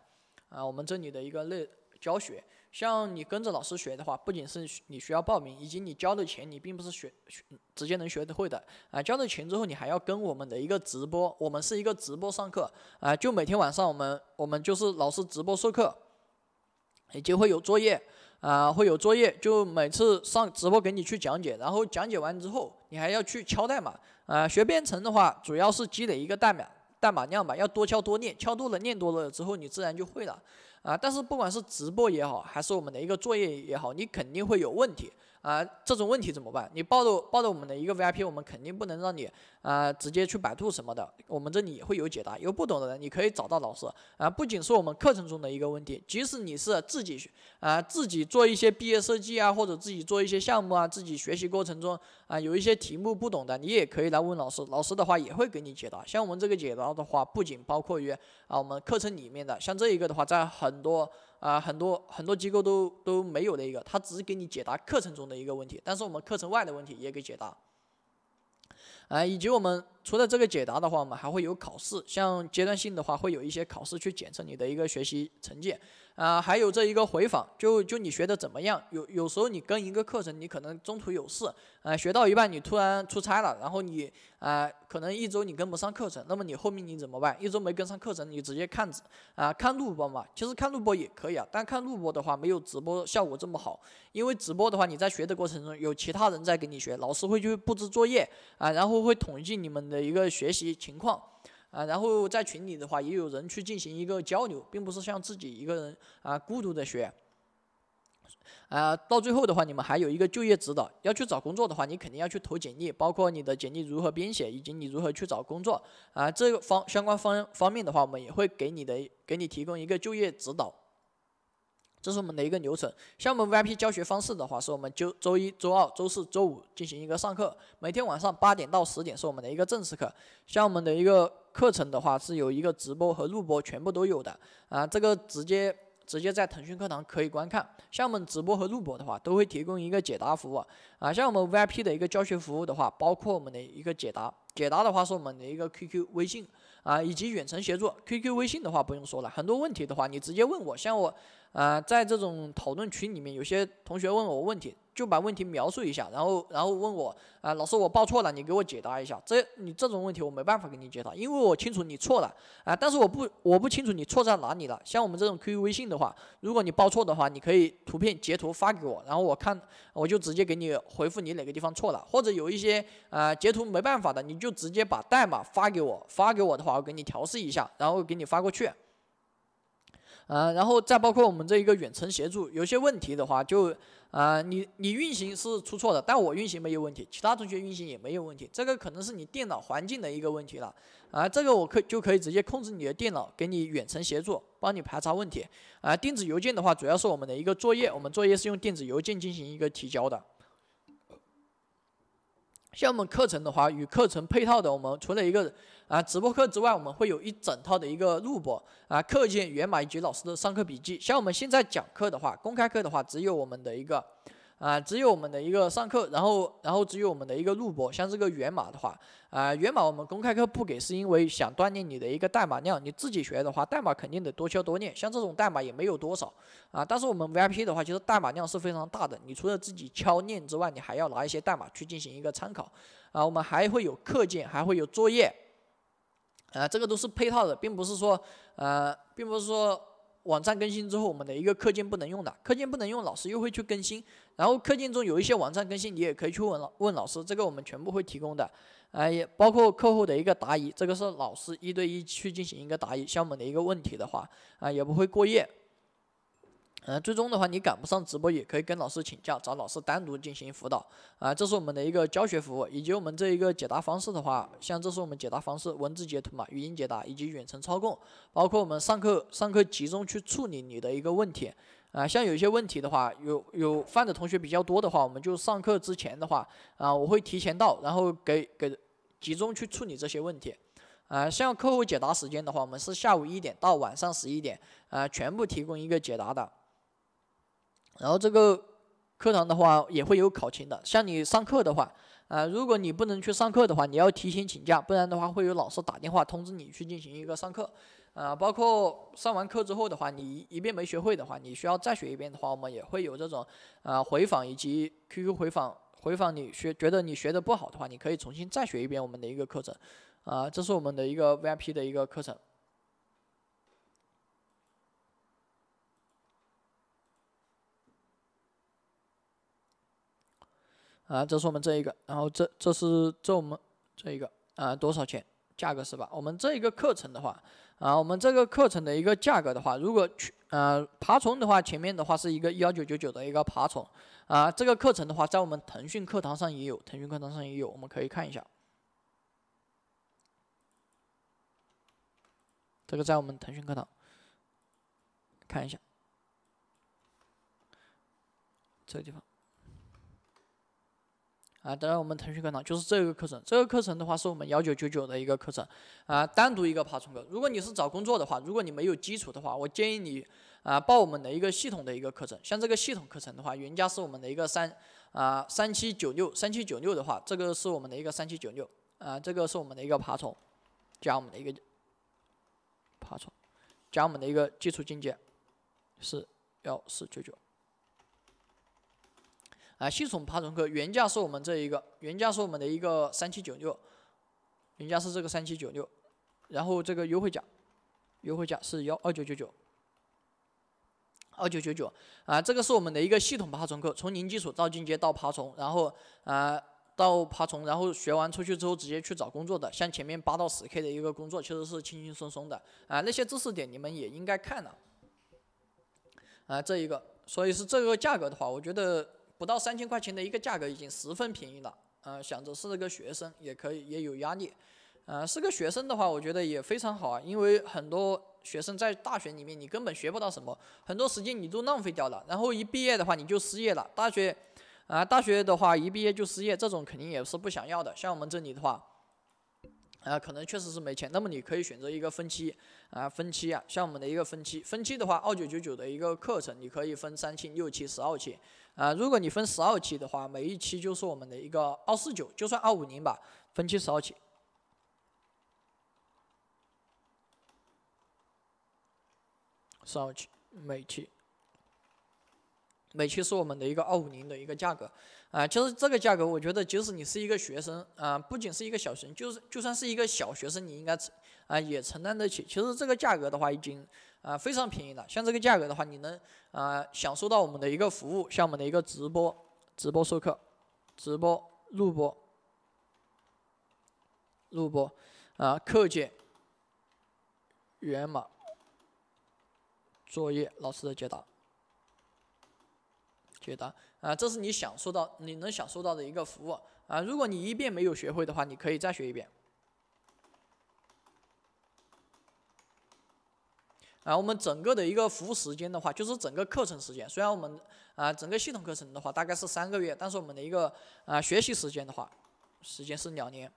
Speaker 1: 啊，我们这里的一个类教学，像你跟着老师学的话，不仅是你需要报名，以及你交的钱，你并不是学学直接能学得会的，啊，交了钱之后，你还要跟我们的一个直播，我们是一个直播上课，啊，就每天晚上我们我们就是老师直播授课，以及会有作业，啊，会有作业，就每次上直播给你去讲解，然后讲解完之后，你还要去敲代码，啊，学编程的话，主要是积累一个代码。代码量嘛，要多敲多练，敲多了，练多了之后，你自然就会了，啊！但是不管是直播也好，还是我们的一个作业也好，你肯定会有问题。啊，这种问题怎么办？你抱着抱着我们的一个 VIP，我们肯定不能让你啊直接去百度什么的。我们这里也会有解答，有不懂的人你可以找到老师啊。不仅是我们课程中的一个问题，即使你是自己啊自己做一些毕业设计啊，或者自己做一些项目啊，自己学习过程中啊有一些题目不懂的，你也可以来问老师，老师的话也会给你解答。像我们这个解答的话，不仅包括于啊我们课程里面的，像这一个的话，在很多。啊，很多很多机构都都没有的一个，他只是给你解答课程中的一个问题，但是我们课程外的问题也给解答，啊，以及我们。除了这个解答的话，我们还会有考试，像阶段性的话会有一些考试去检测你的一个学习成绩，啊，还有这一个回访，就就你学的怎么样？有有时候你跟一个课程，你可能中途有事，啊，学到一半你突然出差了，然后你啊，可能一周你跟不上课程，那么你后面你怎么办？一周没跟上课程，你直接看，啊，看录播嘛？其实看录播也可以啊，但看录播的话没有直播效果这么好，因为直播的话你在学的过程中有其他人在跟你学，老师会去布置作业啊，然后会统计你们。的一个学习情况啊，然后在群里的话，也有人去进行一个交流，并不是像自己一个人啊孤独的学啊。到最后的话，你们还有一个就业指导，要去找工作的话，你肯定要去投简历，包括你的简历如何编写，以及你如何去找工作啊。这个方相关方方面的话，我们也会给你的，给你提供一个就业指导。这是我们的一个流程。像我们 VIP 教学方式的话，是我们就周一周二周四周五进行一个上课，每天晚上八点到十点是我们的一个正式课。像我们的一个课程的话，是有一个直播和录播，全部都有的啊。这个直接直接在腾讯课堂可以观看。像我们直播和录播的话，都会提供一个解答服务啊。像我们 VIP 的一个教学服务的话，包括我们的一个解答，解答的话是我们的一个 QQ 微信啊，以及远程协作。QQ 微信的话不用说了，很多问题的话你直接问我，像我。啊，在这种讨论群里面，有些同学问我问题，就把问题描述一下，然后然后问我啊，老师我报错了，你给我解答一下。这你这种问题我没办法给你解答，因为我清楚你错了啊，但是我不我不清楚你错在哪里了。像我们这种 QQ 微信的话，如果你报错的话，你可以图片截图发给我，然后我看我就直接给你回复你哪个地方错了。或者有一些啊截图没办法的，你就直接把代码发给我，发给我的话，我给你调试一下，然后给你发过去。啊，然后再包括我们这一个远程协助，有些问题的话就，啊，你你运行是出错的，但我运行没有问题，其他同学运行也没有问题，这个可能是你电脑环境的一个问题了，啊，这个我可就可以直接控制你的电脑，给你远程协助，帮你排查问题。啊，电子邮件的话，主要是我们的一个作业，我们作业是用电子邮件进行一个提交的。像我们课程的话，与课程配套的，我们除了一个。啊，直播课之外，我们会有一整套的一个录播啊，课件、源码以及老师的上课笔记。像我们现在讲课的话，公开课的话，只有我们的一个啊，只有我们的一个上课，然后然后只有我们的一个录播。像这个源码的话啊，源码我们公开课不给，是因为想锻炼你的一个代码量。你自己学的话，代码肯定得多敲多练。像这种代码也没有多少啊，但是我们 VIP 的话，其实代码量是非常大的。你除了自己敲练之外，你还要拿一些代码去进行一个参考啊。我们还会有课件，还会有作业。啊，这个都是配套的，并不是说，呃，并不是说网站更新之后，我们的一个课件不能用的。课件不能用，老师又会去更新。然后课件中有一些网站更新，你也可以去问问老师，这个我们全部会提供的。哎，也包括客户的一个答疑，这个是老师一对一去进行一个答疑。像我们的一个问题的话，啊，也不会过夜。呃，最终的话，你赶不上直播也可以跟老师请教，找老师单独进行辅导，啊，这是我们的一个教学服务，以及我们这一个解答方式的话，像这是我们解答方式，文字截图嘛，语音解答，以及远程操控，包括我们上课上课集中去处理你的一个问题，啊，像有些问题的话，有有犯的同学比较多的话，我们就上课之前的话，啊，我会提前到，然后给给集中去处理这些问题，啊，像客户解答时间的话，我们是下午一点到晚上十一点，呃，全部提供一个解答的。然后这个课堂的话也会有考勤的，像你上课的话，啊，如果你不能去上课的话，你要提前请假，不然的话会有老师打电话通知你去进行一个上课，啊，包括上完课之后的话，你一遍没学会的话，你需要再学一遍的话，我们也会有这种啊回访以及 QQ 回访，回访你学觉得你学的不好的话，你可以重新再学一遍我们的一个课程，啊，这是我们的一个 VIP 的一个课程。啊，这是我们这一个，然后这这是这我们这一个啊，多少钱？价格是吧？我们这一个课程的话，啊，我们这个课程的一个价格的话，如果去呃爬虫的话，前面的话是一个幺九九九的一个爬虫，啊，这个课程的话，在我们腾讯课堂上也有，腾讯课堂上也有，我们可以看一下，这个在我们腾讯课堂看一下，这个地方。啊，当然我们腾讯课堂就是这个课程，这个课程的话是我们幺九九九的一个课程，啊，单独一个爬虫课。如果你是找工作的话，如果你没有基础的话，我建议你啊报我们的一个系统的一个课程。像这个系统课程的话，原价是我们的一个三啊三七九六三七九六的话，这个是我们的一个三七九六，啊，这个是我们的一个爬虫，加我们的一个爬虫，加我们的一个基础进阶，是幺四九九。啊，系统爬虫课原价是我们这一个，原价是我们的一个三七九六，原价是这个三七九六，然后这个优惠价，优惠价是幺二九九九，二九九九啊，这个是我们的一个系统爬虫课，从零基础到进阶到爬虫，然后啊到爬虫，然后学完出去之后直接去找工作的，像前面八到十 k 的一个工作，其实是轻轻松松的啊，那些知识点你们也应该看了啊，这一个，所以是这个价格的话，我觉得。不到三千块钱的一个价格已经十分便宜了，呃，想着是这个学生也可以也有压力，呃，是个学生的话，我觉得也非常好，啊，因为很多学生在大学里面你根本学不到什么，很多时间你都浪费掉了，然后一毕业的话你就失业了。大学，啊，大学的话一毕业就失业，这种肯定也是不想要的。像我们这里的话，啊，可能确实是没钱。那么你可以选择一个分期，啊，分期啊，像我们的一个分期，分期的话，二九九九的一个课程，你可以分三期、六期、十二期。啊，如果你分十二期的话，每一期就是我们的一个二四九，就算二五零吧，分期十二期，十二期每期，每期是我们的一个二五零的一个价格，啊，其实这个价格，我觉得即使你是一个学生，啊，不仅是一个小学生，就是就算是一个小学生，你应该，啊，也承担得起。其实这个价格的话，已经。啊，非常便宜的，像这个价格的话，你能啊享受到我们的一个服务，像我们的一个直播、直播授课、直播录播、录播，啊课件、源码、作业、老师的解答、解答，啊这是你享受到你能享受到的一个服务啊。如果你一遍没有学会的话，你可以再学一遍。啊，我们整个的一个服务时间的话，就是整个课程时间。虽然我们啊，整个系统课程的话大概是三个月，但是我们的一个啊学习时间的话，时间是两年，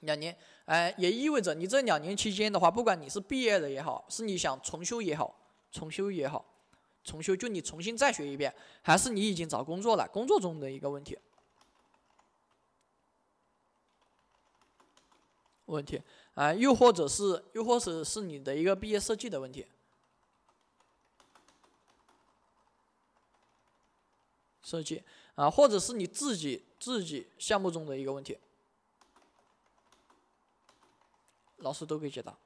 Speaker 1: 两年。哎，也意味着你这两年期间的话，不管你是毕业的也好，是你想重修也好，重修也好，重修就你重新再学一遍，还是你已经找工作了，工作中的一个问题。问题。啊，又或者是，又或者是你的一个毕业设计的问题，设计啊，或者是你自己自己项目中的一个问题，老师都可以解答，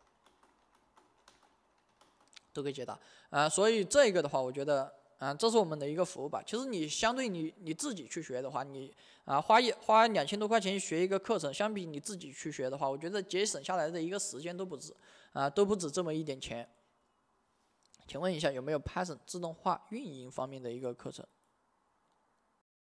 Speaker 1: 都可以解答啊。所以这个的话，我觉得。啊，这是我们的一个服务吧。其实你相对你你自己去学的话，你啊花一花两千多块钱学一个课程，相比你自己去学的话，我觉得节省下来的一个时间都不止啊，都不止这么一点钱。请问一下，有没有 Python 自动化运营方面的一个课程？